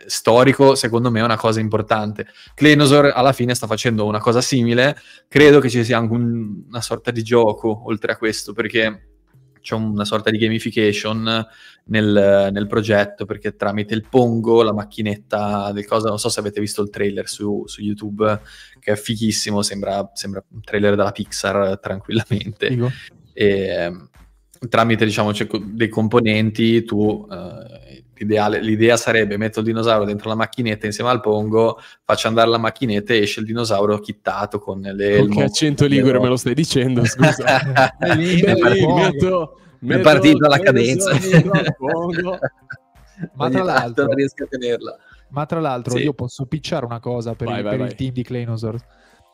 storico, secondo me è una cosa importante. Clenosor alla fine sta facendo una cosa simile, credo che ci sia anche un, una sorta di gioco oltre a questo, perché c'è una sorta di gamification nel, nel, progetto, perché tramite il Pongo, la macchinetta del cosa, non so se avete visto il trailer su, su YouTube, che è fighissimo, sembra, sembra, un trailer della Pixar tranquillamente. E, tramite diciamo, cioè, dei componenti tu... Eh, L'ideale, l'idea sarebbe metto il dinosauro dentro la macchinetta insieme al pongo, faccio andare la macchinetta e esce il dinosauro chittato con le... Con che accento ligure me lo stai dicendo, [laughs] scusa. è lì, è lì, metto, metto, partita la cadenza. Ma tra l'altro... Non riesco a tenerla. Ma tra l'altro sì. io posso picciare una cosa per, vai, il, vai, per vai. il, team di Clainosaur.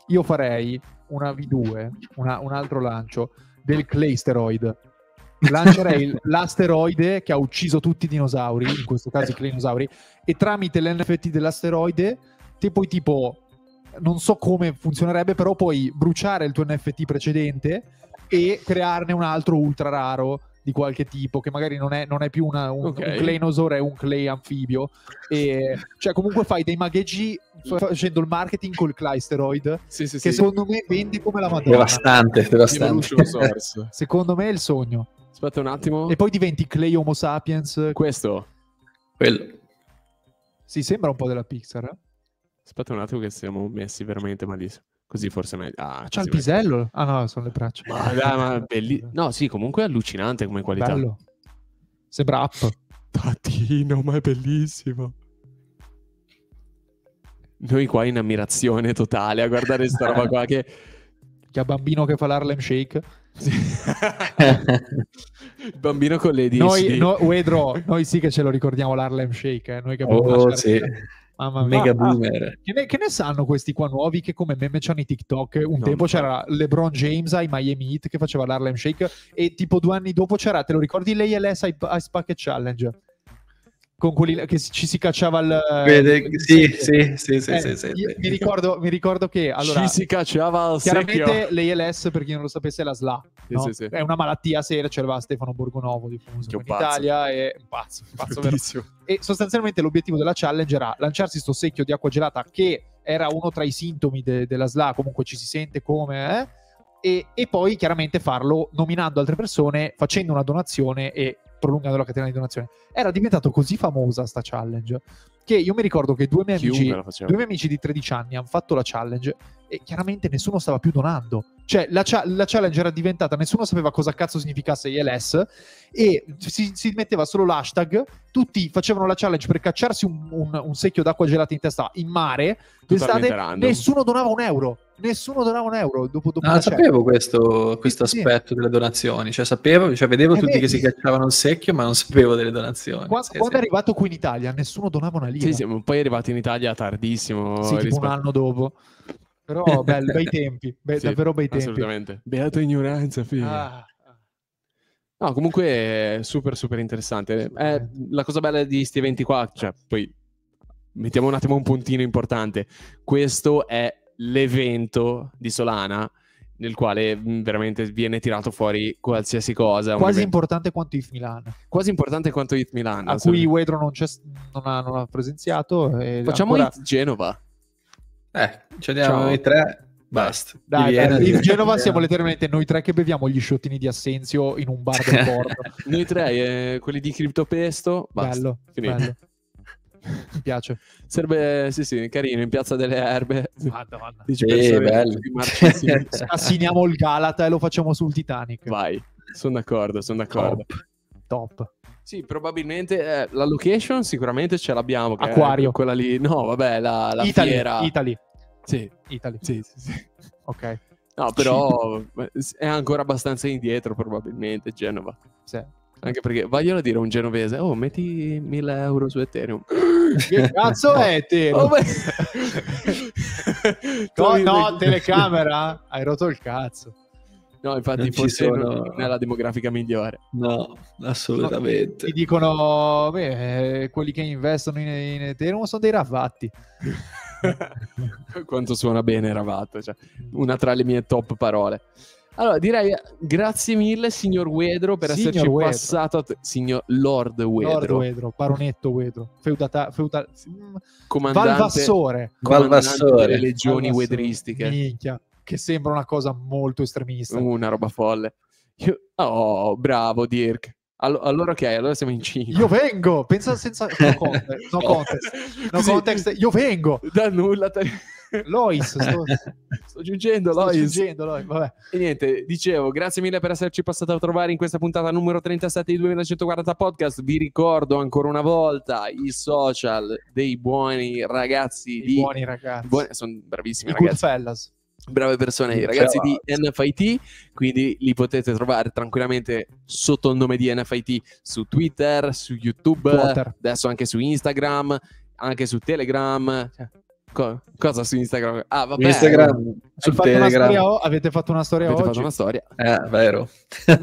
Io farei una V2, una, un altro lancio del Claysteroid lancerei l'asteroide che ha ucciso tutti i dinosauri, in questo caso i clinosauri, e tramite l'NFT dell'asteroide te puoi tipo, non so come funzionerebbe, però puoi bruciare il tuo NFT precedente e crearne un altro ultra raro di qualche tipo, che magari non è, non è più una, un, okay. un claynosaur, è un clay anfibio. E, cioè, comunque fai dei magheggi facendo il marketing col clysteroid, sì, sì, che sì. secondo me vendi come la madonna. Devastante, devastante. Secondo me è il sogno. Aspetta un attimo. E poi diventi Clay Homo Sapiens. Questo. Quello. Sì, sembra un po' della Pixar. Eh? Aspetta un attimo che siamo messi veramente malissimo. Così forse meglio. Ah, C'ha il pisello? Meglio. Ah no, sono le braccia. Ma, dai, ma belli... No, sì, comunque è allucinante come qualità. Bello. Sembra app. Tatino, ma è bellissimo. Noi qua in ammirazione totale a guardare questa roba qua [laughs] che... Che ha bambino che fa l'Harlem Shake. [laughs] il bambino con le 10. Noi, no, noi sì che ce lo ricordiamo l'Harlem Shake, eh, noi che oh, sì. Mamma mia. Mega ah, ah, boomer. Che ne, che ne, sanno questi qua nuovi che come meme c'hanno i TikTok? Un non tempo c'era LeBron James ai Miami Heat che faceva l'Harlem Shake e tipo due anni dopo c'era, te lo ricordi, l'ALS Ice l'ES Challenge? con quelli che ci si cacciava al... Vede, eh, sì, sì, sì, sì, eh, sì, sì, io, sì, Mi, ricordo, mi ricordo che... Allora, ci si cacciava al Chiaramente secchio. l'ALS, per chi non lo sapesse, è la SLA. Sì, no? sì, sì. È una malattia seria, ce l'aveva Stefano Borgonovo, diffuso che in Italia, è un pazzo, pazzo vero. E sostanzialmente l'obiettivo della challenge era lanciarsi sto secchio di acqua gelata che era uno tra i sintomi de- della SLA, comunque ci si sente come... Eh? E, e, poi chiaramente farlo nominando altre persone, facendo una donazione e prolungando la catena di donazione. Era diventata così famosa sta challenge che io mi ricordo che due miei, amici, due miei amici di 13 anni hanno fatto la challenge e chiaramente nessuno stava più donando. Cioè, la, cha- la, challenge era diventata, nessuno sapeva cosa cazzo significasse ILS e si, si metteva solo l'hashtag, tutti facevano la challenge per cacciarsi un, un, un secchio d'acqua gelata in testa in mare, d'estate, nessuno donava un euro nessuno donava un euro dopo, dopo ah, no, sapevo questo, questo sì, aspetto sì. delle donazioni cioè sapevo cioè, vedevo eh, tutti vedi. che si cacciavano il secchio ma non sapevo delle donazioni quando, sì, quando è arrivato qui in Italia nessuno donava una lira sì, poi è arrivato in Italia tardissimo sì, tipo un anno dopo però [laughs] bello, bei tempi Be- davvero bei tempi assolutamente beato ignoranza figlio ah. ah. No, comunque è super super interessante. È eh, eh. la cosa bella di questi eventi qua, cioè, poi mettiamo un attimo un puntino importante. Questo è l'evento di Solana nel quale mm, veramente viene tirato fuori qualsiasi cosa. Quasi importante quanto Hit Milan. Quasi importante quanto Hit Milan. A cui Wedro non, non, ha, non ha presenziato. Facciamo ancora... IF Genova. Eh, ci andiamo Ciao. noi tre. Basta. Dai, viene, dai. in Genova siamo letteralmente noi tre che beviamo gli sciottini di Assenzio in un bar del [laughs] porto. noi tre, eh, quelli di Cryptopesto. Basta. Bello, bello. Mi piace. Serve, sì, sì, carino, in Piazza delle Erbe. Madonna. Dici, sì, bello. [laughs] Assassiniamo il Galata e lo facciamo sul Titanic. Vai, sono d'accordo, sono d'accordo. Top. Top. Sì, probabilmente eh, la location sicuramente ce l'abbiamo. Che Acquario. quella lì, no, vabbè, la, la Italy, fiera. Italy. Sì. Italy. Sì, sì, sì. Ok. No, però eh, è ancora abbastanza indietro probabilmente Genova. Sì. Anche perché vaglielo dire a un genovese, oh, metti 1000 euro su Ethereum. [laughs] che cazzo è Ethereum? Oh, [laughs] no, no, telecamera? Hai rotto il cazzo. No, infatti non forse sono... non è la demografica migliore. No, assolutamente. Ti dicono, beh, eh, quelli che investono in, in Ethereum sono dei ravatti. [laughs] Quanto suona bene ravatto. cioè, una tra le mie top parole. Allora, direi eh, grazie mille, signor Wedro, per signor esserci Wedro. passato. T- signor Lord Wedro. Lord Wedro, baronetto Wedro, feudata, feudata, mm, comandante, valvassore, valvassore. delle legioni valvassore. wedristiche. Minchia, che sembra una cosa molto estremista. Uh, una roba folle. Io... Oh, bravo Dirk. All- allora ok, allora siamo in 5. Io vengo, pensa senza... No context, no [laughs] context, no context io vengo. Da nulla. Te... Lois, sto, [laughs] sto giungendo, sto Lois. Giungendo, Lois vabbè. E niente, dicevo, grazie mille per esserci passato a trovare in questa puntata numero 37 di 2140 Podcast. Vi ricordo ancora una volta i social dei buoni ragazzi. I di... buoni ragazzi. Buoni... Sono bravissimi I ragazzi. Goodfellas brave persone, i ragazzi di NFIT, quindi li potete trovare tranquillamente sotto il nome di NFIT su Twitter, su YouTube, Twitter. adesso anche su Instagram, anche su Telegram. Cioè, co- cosa su Instagram? Ah, vabbè. Instagram, su Telegram. O- avete fatto una storia avete oggi? fatto una storia. Eh, vero.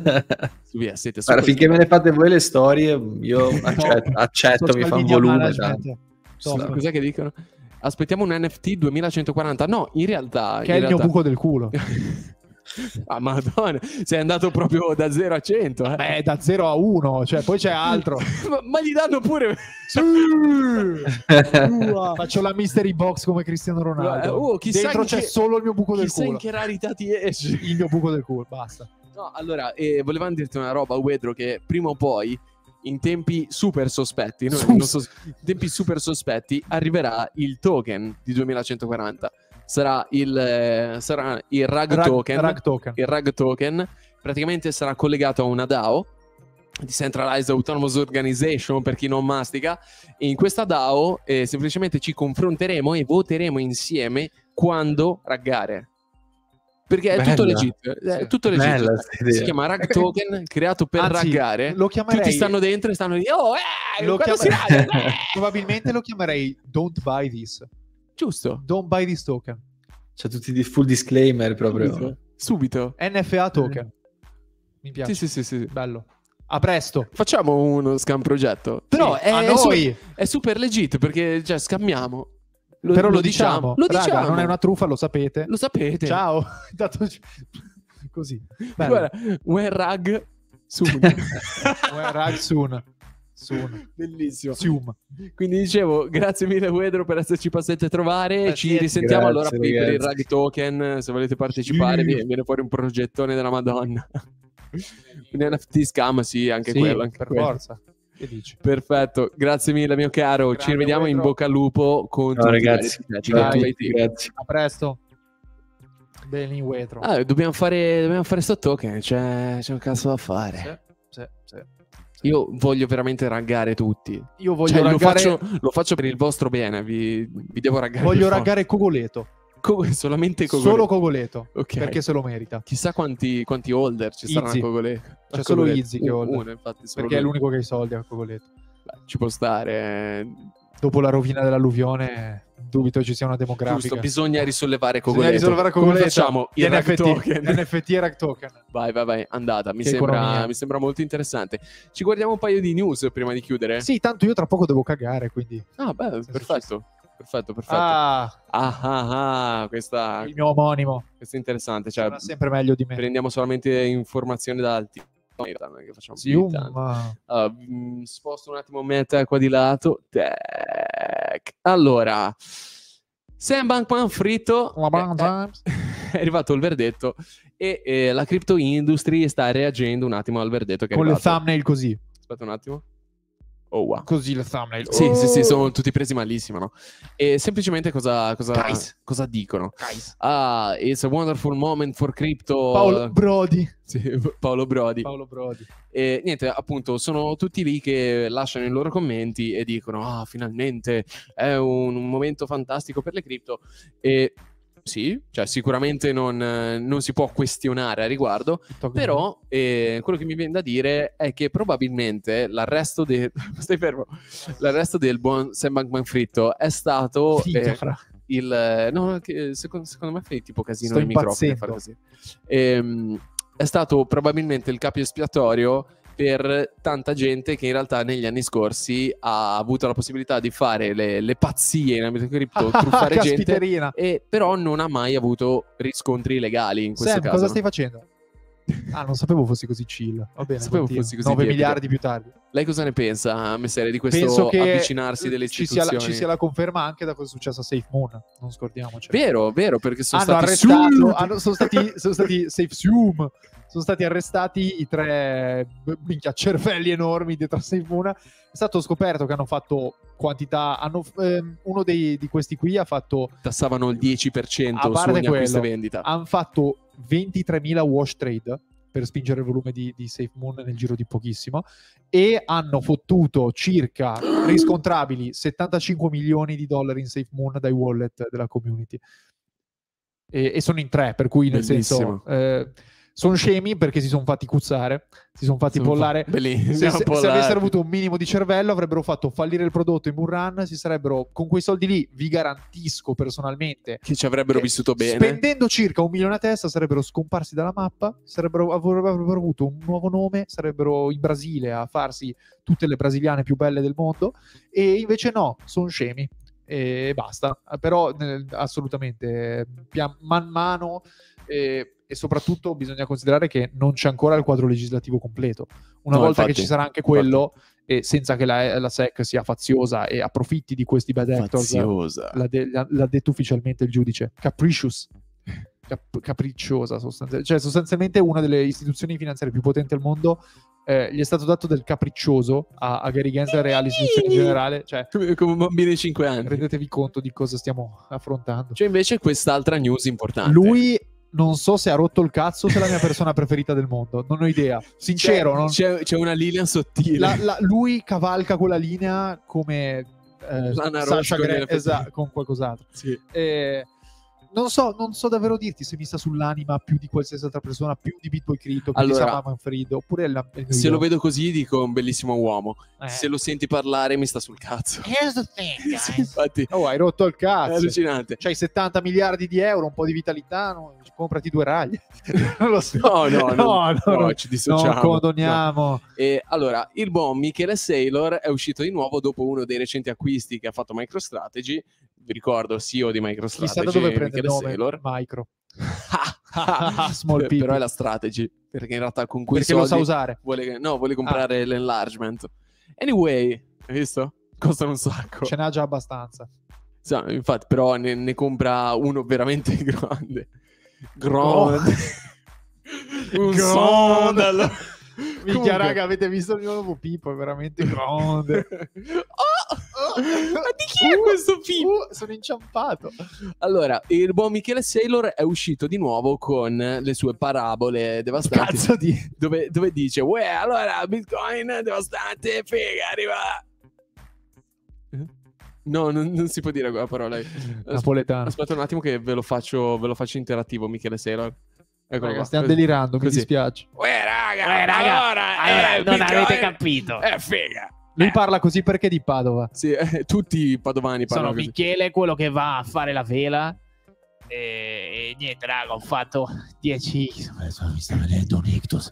[laughs] via, siete Guarda, finché me ne fate voi le storie, io [laughs] accetto, accetto mi fa un volume. Cos'è che dicono? aspettiamo un NFT 2140. No, in realtà... Che in è realtà... il mio buco del culo. [laughs] Ah, madonna, sei andato proprio da 0 a 100. Eh? Beh, da 0 a 1, cioè poi c'è altro. [laughs] ma, ma, gli danno pure... Faccio la mystery box come Cristiano Ronaldo. Uh, Dentro c'è che... solo il mio buco del culo. Chissà in che rarità ti esce. Il mio buco del culo, basta. No, allora, eh, volevamo dirti una roba, Wedro, che prima o poi in tempi super sospetti, no? in sos- tempi super sospetti arriverà il token di 2140. Sarà il, eh, sarà il rag, rag, token, rag, token, Il rag token praticamente sarà collegato a una DAO Decentralized Autonomous Organization per chi non mastica. In questa DAO eh, semplicemente ci confronteremo e voteremo insieme quando raggare perché è bella. tutto legittimo, È tutto legitto. si chiama Rag Token, creato per Anzi, raggare. Lo chiamerei... Tutti stanno dentro e stanno lì, oh, eh, lo chiamerei... raga, eh". [laughs] Probabilmente lo chiamerei Don't Buy This. Giusto. Don't Buy This Token. C'è tutti i full disclaimer proprio. Subito. Subito. NFA Token. Mm. Mi piace. Sì, sì, sì, sì. Bello. A presto. Facciamo uno scam progetto. Però sì, è, è, su- è, super legit perché cioè, scammiamo lo, Però lo, lo diciamo. diciamo. Lo Raga, diciamo. non è diciamo. una truffa, lo sapete. Lo sapete. Ciao. [laughs] [laughs] Così. Bello. Guarda, when rag soon. when [laughs] rag soon. Soon. Bellissimo. Zoom. Quindi dicevo, grazie mille Wedro per esserci passati a trovare. Eh, Ci risentiamo grazie, allora ragazzi. per il Rag Token. Se volete partecipare, sì. viene fuori un progettone della Madonna. un NFT scam, sì, anche sì, quello. Anche per quello. forza. Che dici? Perfetto, grazie mille mio caro, Grande ci rivediamo in bocca al lupo con Ciao, ragazzi. Ciao, a A presto. Dell'inguetro. Ah, dobbiamo fare, dobbiamo fare sto token, c'è, c'è un cazzo da fare. Sì, sì, sì. Io voglio veramente raggare tutti. Io voglio cioè, raggare... Lo faccio, lo faccio, per il vostro bene, vi, vi devo raggare. Voglio raggare Cogoleto. Co- [laughs] solamente Cogoleto. Solo Cogoleto, okay. perché se lo merita. Chissà quanti, quanti holder ci Izzy. saranno a Cogoleto. C'è cioè solo Izzy che holder. Uno, infatti, perché lui. è l'unico che ha i soldi a Cogoleto. Beh, ci può stare. Dopo la rovina dell'alluvione, dubito ci sia una demografica. Giusto, bisogna eh. risollevare Cogoleto. Bisogna risollevare ecco. Cogoleto. Come facciamo? Diciamo, il NFT, token. NFT e Rack token. Vai, vai, vai, andata. Mi sembra, mi sembra, molto interessante. Ci guardiamo un paio di news prima di chiudere? Sì, tanto io tra poco devo cagare, quindi... Ah, beh, perfetto. Successo perfetto, perfetto. Ah, ah, ah, ah questa, il mio omonimo. Questo è interessante. Cioè, Sarà sempre meglio di me. Prendiamo solamente informazioni da altri. Facciamo Zoom. Allora, mm, sposto un attimo meta qua di lato. Tec. Allora, Sam Bankman fritto. Eh, [laughs] è arrivato il verdetto e eh, la crypto industry sta reagendo un attimo al verdetto. Con le thumbnail così. Aspetta un attimo. Oh, wow. Così il thumbnail. Sì, oh. sì, sì, sono oh. tutti presi malissimo, no? E semplicemente cosa, cosa, cosa dicono? Guys. Ah, it's a wonderful moment for crypto. Paolo Brodi. Sì, [laughs] Paolo Brodi. Paolo Brody. E niente, appunto, sono tutti lì che lasciano i loro commenti e dicono, ah, finalmente è un, un momento fantastico per le cripto. E sì, cioè sicuramente non, non, si può questionare a riguardo, Tocca però eh, quello che mi viene da dire è che probabilmente l'arresto, de... [laughs] fermo, l'arresto del buon Sam Bankman Fritto è stato... Figa, eh, il, no, che, secondo, secondo, me fai tipo casino Sto del microfono. Ehm, è stato probabilmente il capo espiatorio per tanta gente che in realtà negli anni scorsi ha avuto la possibilità di fare le, le pazzie in ambito cripto, [laughs] truffare gente, e però non ha mai avuto riscontri legali in questo Sam, caso. cosa stai facendo? [laughs] Ah, non sapevo fossi così chill. Va bene, sapevo continua. fossi così 9 tiepido. miliardi più tardi. Lei cosa ne pensa, Messere, di questo avvicinarsi delle ci sia, ci sia la conferma anche da cosa è successo a Safe Moon, non scordiamoci. Vero, vero, perché sono hanno stati arrestato, sono sono stati Safe Zoom, sono stati arrestati i tre minchia, cervelli enormi dietro a Seifuna. È stato scoperto che hanno fatto quantità. Hanno, ehm, uno dei, di questi qui ha fatto. Tassavano il 10% a su ogni vendita. Hanno fatto 23.000 wash trade per spingere il volume di, di Safe Moon nel giro di pochissimo e hanno fottuto circa [gasps] riscontrabili 75 milioni di dollari in Safe Moon dai wallet della community e, e sono in tre per cui nel Bellissimo. senso eh, sono scemi perché si sono fatti cuzzare, si sono fatti sono pollare. Se, se, pollare. se, avessero avuto un minimo di cervello avrebbero fatto fallire il prodotto in un si sarebbero, con quei soldi lì, vi garantisco personalmente, che ci avrebbero che vissuto bene. Spendendo circa un milione a testa sarebbero scomparsi dalla mappa, sarebbero, avrebbero avuto un nuovo nome, sarebbero in Brasile a farsi tutte le brasiliane più belle del mondo e invece no, sono scemi e basta. Però assolutamente, pian, man mano e, e, soprattutto bisogna considerare che non c'è ancora il quadro legislativo completo. Una no, volta infatti, che ci sarà anche quello, e senza che la, la, SEC sia faziosa e approfitti di questi bad actors, l'ha, de, l'ha detto ufficialmente il giudice, capricious, capricciosa sostanzialmente. Cioè, sostanzialmente una delle istituzioni finanziarie più potenti al mondo eh, gli è stato dato del capriccioso a, a Gary Gensler e all'istituzione in generale. Cioè, come, come un bambino di 5 anni. Rendetevi conto di cosa stiamo affrontando. C'è invece quest'altra news importante. Lui non so se ha rotto il cazzo se è la mia [laughs] persona preferita del mondo, non ho idea. Sincero, c'è, non... c'è, c'è una linea sottile. La, la, lui cavalca quella linea come eh, Sasha Grey, esatto, con qualcos'altro. Sì. E, eh, non so, non so davvero dirti se mi sta sull'anima più di qualsiasi altra persona, più di Bitboy Crypto, più allora, di Manfredo, oppure la, Se lo vedo così dico un bellissimo uomo, eh. se lo senti parlare mi sta sul cazzo. Here's the thing, [laughs] sì, infatti, oh, hai rotto il cazzo. È allucinante. C'hai 70 miliardi di euro, un po' di vitalità, no? comprati due raglie. [laughs] non lo so. No, no, no, no, no, no ci dissociamo. Non condoniamo. No. E, allora, il buon Michele Saylor è uscito di nuovo dopo uno dei recenti acquisti che ha fatto MicroStrategy vi ricordo, CEO di MicroStrategy. Chissà da dove prende il nome Micro. [laughs] Small people. Però è la strategy, perché in realtà con cui Perché lo sa usare. Vuole, no, vuole ah. comprare ah. l'enlargement. Anyway, hai visto? Costano un sacco. Ce n'ha già abbastanza. Sì, infatti, però ne, ne, compra uno veramente [laughs] grande. Grande. Oh. [laughs] un sondalo. Minchia, raga, avete visto il mio nuovo Pippo? È veramente grande. oh! Oh, [laughs] ma di chi è uh, questo uh, film? Uh, sono inciampato. Allora, il buon Michele Saylor è uscito di nuovo con le sue parabole devastanti. Cazzo di... dove, dove dice, uè, allora, Bitcoin devastante, figa, arriva... Eh? No, non, non, si può dire quella parola. Napoletano. Aspetta un attimo che ve lo faccio, ve lo faccio interattivo, Michele Saylor. Ecco raga, stiamo delirando, Così. mi dispiace. Uè, raga, Uè, raga allora, allora eh, non Bitcoin avete capito. È figa. Lui eh. parla così perché di Padova. Sì, eh, tutti i padovani parlano Sono così. Michele, quello che va a fare la vela. E, e niente, raga, ho fatto 10. Mi sta venendo un ictus.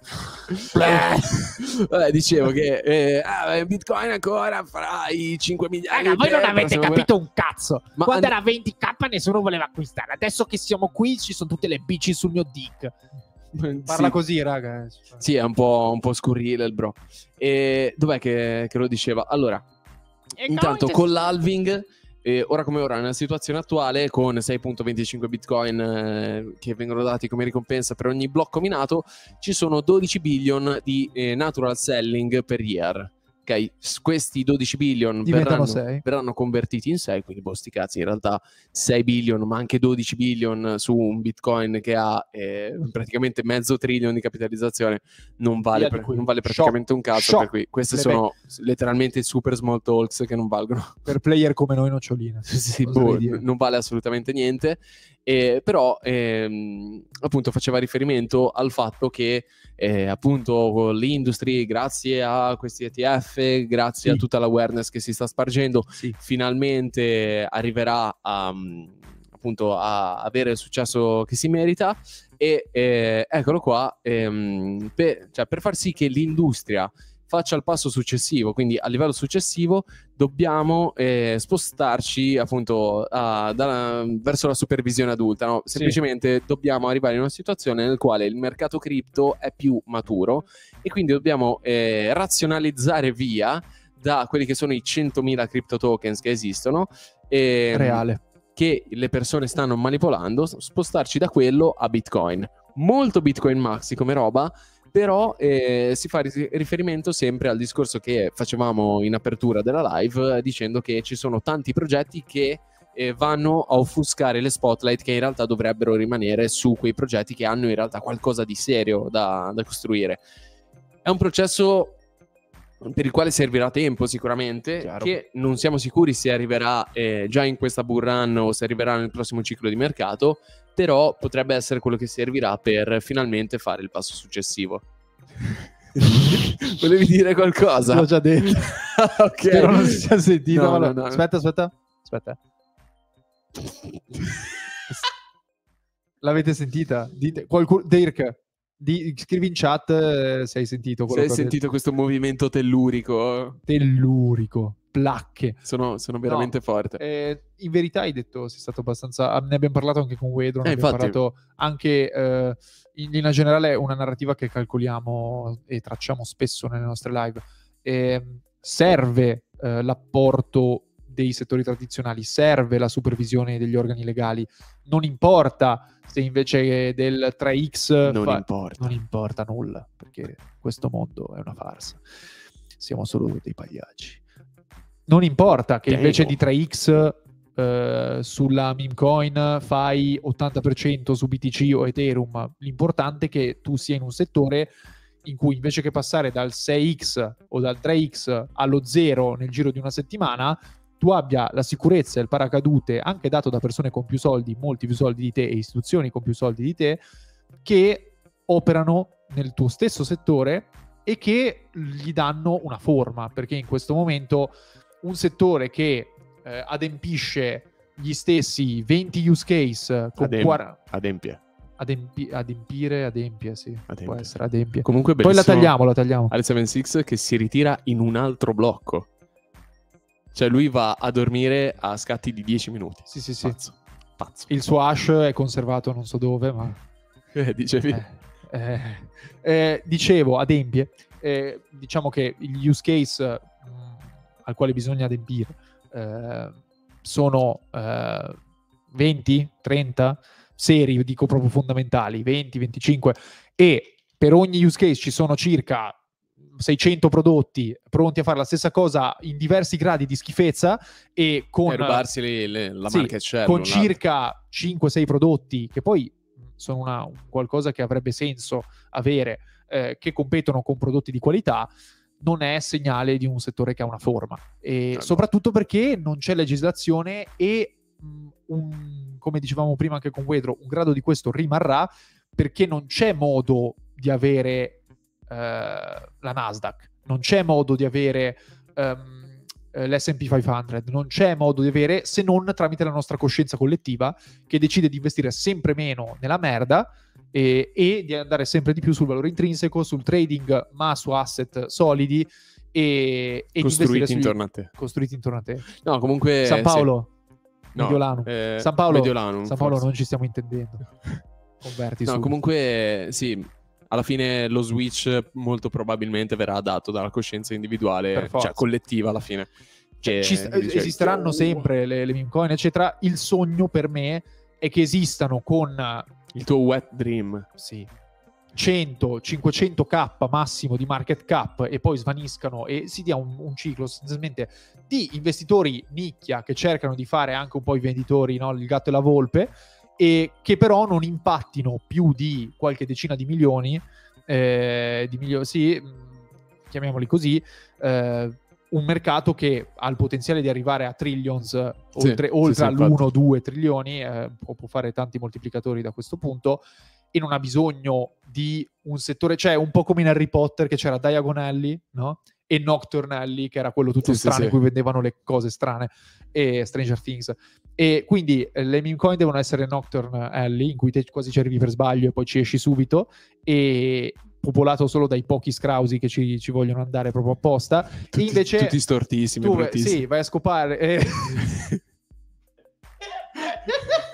[laughs] Eh, vabbè, dicevo che eh, ah, eh, Bitcoin ancora fra i 5 miliardi. Raga, voi non avete capito un cazzo. Ma Quando and- era 20k, nessuno voleva acquistare. Adesso che siamo qui, ci sono tutte le bici sul mio dick. [laughs] Parla sì. così, raga. Eh. Sì, è un po', un po scurrile il bro. E dov'è che, che lo diceva? Allora, e intanto contest- con l'alving ora come ora, nella situazione attuale, con 6.25 bitcoin eh, che vengono dati come ricompensa per ogni blocco minato, ci sono 12 billion di eh, natural selling per year ok, questi 12 billion verranno, verranno, convertiti in 6, quindi bosti cazzi, in realtà 6 billion, ma anche 12 billion su un bitcoin che ha eh, praticamente mezzo trilione di capitalizzazione non vale, per, cui, non vale praticamente shock, un cazzo, shock. per cui queste le sono be- letteralmente super small talks che non valgono. Per player come noi noccioline. [laughs] sì, boh, non vale assolutamente niente. Eh, però ehm, appunto faceva riferimento al fatto che eh, appunto l'industria grazie a questi ETF grazie sì. a tutta l'awareness che si sta spargendo sì. finalmente arriverà a, mm, appunto a avere il successo che si merita e eh, eccolo qua ehm, per, cioè, per far sì che l'industria faccia il passo successivo, quindi a livello successivo dobbiamo eh, spostarci appunto a, da, verso la supervisione adulta, no? semplicemente sì. dobbiamo arrivare in una situazione nel quale il mercato cripto è più maturo e quindi dobbiamo eh, razionalizzare via da quelli che sono i 100.000 crypto tokens che esistono. E, ehm, Reale. Che le persone stanno manipolando, spostarci da quello a Bitcoin. Molto Bitcoin Maxi come roba, però eh, si fa riferimento sempre al discorso che facevamo in apertura della live eh, dicendo che ci sono tanti progetti che eh, vanno a offuscare le spotlight che in realtà dovrebbero rimanere su quei progetti che hanno in realtà qualcosa di serio da, da costruire. È un processo per il quale servirà tempo sicuramente, Chiaro. che non siamo sicuri se arriverà eh, già in questa bull run o se arriverà nel prossimo ciclo di mercato, però potrebbe essere quello che servirà per finalmente fare il passo successivo. [laughs] Volevi dire qualcosa? L'ho già detto. [laughs] ok. Però non si sia sentito. No, no, no, aspetta, aspetta, aspetta. [laughs] L'avete sentita? Dite, qualcuno, Dirk, di, scrivi in chat eh, se hai sentito Se hai sentito avete... questo movimento tellurico. Tellurico, placche. Sono, sono veramente no, forte. Eh, in verità hai detto, sei stato abbastanza... Ah, ne abbiamo parlato anche con Wedron eh, abbiamo parlato anche eh, in linea generale una narrativa che calcoliamo e tracciamo spesso nelle nostre live. Ehm, serve eh, l'apporto dei settori tradizionali, serve la supervisione degli organi legali, non importa se invece del 3X... Non, fa... importa. non importa nulla, perché questo mondo è una farsa, siamo solo dei pagliacci. Non importa che Devo. invece di 3X eh, sulla meme coin fai 80% su BTC o Ethereum, l'importante è che tu sia in un settore in cui invece che passare dal 6x o dal 3x allo 0 nel giro di una settimana, tu abbia la sicurezza e il paracadute anche dato da persone con più soldi, molti più soldi di te e istituzioni con più soldi di te che operano nel tuo stesso settore e che gli danno una forma, perché in questo momento un settore che eh, adempisce gli stessi 20 use case eh, con Adem- quar- adempie. Adempi- adempire, adempie, sì. Adempie. Può essere adempie. Comunque Poi la tagliamo, la tagliamo. Al 76 che si ritira in un altro blocco. Cioè lui va a dormire a scatti di 10 minuti. Sì, sì, sì. Pazzo. Pazzo. Il suo hash è conservato non so dove, ma... [laughs] Eh, dicevi? Eh, eh, eh dicevo, adempie. Eh, diciamo che gli use case mh, mm, al quale bisogna adempiere eh, sono 20, 30 seri, dico proprio fondamentali, 20, 25, e per ogni use case ci sono circa 600 prodotti pronti a fare la stessa cosa in diversi gradi di schifezza e con... E rubarsi le, le, la sì, market share. Con circa 5-6 prodotti che poi sono una, qualcosa che avrebbe senso avere, eh, che competono con prodotti di qualità, non è segnale di un settore che ha una forma. E allora. Certo. Soprattutto perché non c'è legislazione e, mm, un, come dicevamo prima anche con Wedro, un grado di questo rimarrà perché non c'è modo di avere eh, la Nasdaq, non c'è modo di avere um, l'SP 500, non c'è modo di avere se non tramite la nostra coscienza collettiva che decide di investire sempre meno nella merda e, e di andare sempre di più sul valore intrinseco, sul trading, ma su asset solidi e, e costruiti sugli... intorno a te. Costruiti intorno a te. No, comunque San Paolo. Sì. No, Mediolanum. Eh, San Paolo, Mediolanum, San Paolo non ci stiamo intendendo. [laughs] Converti no, su. comunque sì, alla fine lo switch molto probabilmente verrà dato dalla coscienza individuale, cioè collettiva alla fine. Cioè, ci, esisteranno cioè, sempre le, le meme coin, eccetera. Il sogno per me è che esistano con... Il tuo wet dream. Sì. 100, 500k massimo di market cap e poi svaniscano e si dia un, un ciclo sostanzialmente di investitori nicchia che cercano di fare anche un po' i venditori, no? il gatto e la volpe, e che però non impattino più di qualche decina di milioni, eh, di milio- sì, mm, chiamiamoli così, eh, un mercato che ha il potenziale di arrivare a trillions, oltre, sì, oltre sì, all'1-2 trilioni, eh, può, può fare tanti moltiplicatori da questo punto, e non ha bisogno di un settore, cioè un po' come in Harry Potter che c'era Diagonelli, no? e Nocturnally, che era quello tutto sì, strano sì, in cui vendevano le cose strane, e Stranger Things. E quindi eh, le meme coin devono essere Nocturnally, in cui te quasi ci arrivi per sbaglio e poi ci esci subito, e popolato solo dai pochi scrausi che ci, ci vogliono andare proprio apposta. Tutti, Invece, tutti stortissimi, tu, bruttissimi. Sì, vai a scopare. Eh. [laughs]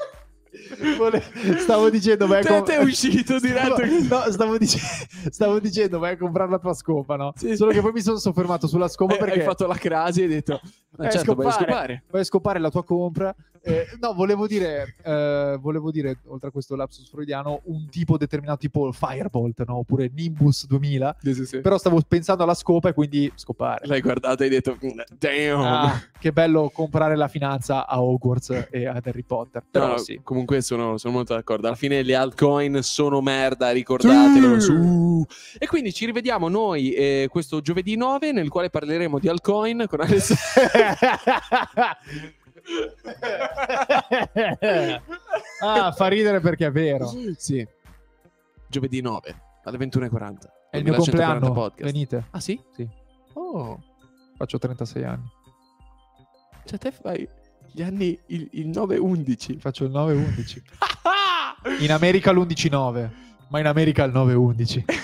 Stavo dicendo, vai a com- è uscito diretto. Stavo... No, stavo, dic... stavo, dicendo, vai a comprare la tua scopa, no? Sì, Solo che poi mi sono soffermato sulla scopa eh, perché... Hai fatto la crasi e hai detto, vai, eh, certo, scopare, vai, scopare. vai scopare la tua compra. Eh, no, volevo dire, eh, volevo dire, oltre a questo lapsus freudiano, un tipo determinato tipo Firebolt, no? oppure Nimbus 2000. Sì, sì, sì. Però stavo pensando alla scopa e quindi scopare. L'hai guardato e hai detto, mm, damn! Ah, che bello comprare la finanza a Hogwarts e ad Harry Potter. Però no, sì. Comunque sono, sono, molto d'accordo. Alla fine le altcoin sono merda, ricordatelo. Su. E quindi ci rivediamo noi eh, questo giovedì 9 nel quale parleremo di altcoin con Alessandro. [laughs] Eh. ah, fa ridere perché è vero. Sì. Giovedì 9 alle 21.40. È il mio compleanno. Podcast. Venite. Ah sì? Sì. Oh. Faccio 36 anni. Cioè te fai gli anni il, il 9-11. Faccio il 9-11. [laughs] in America l'11-9, ma in America il 9-11.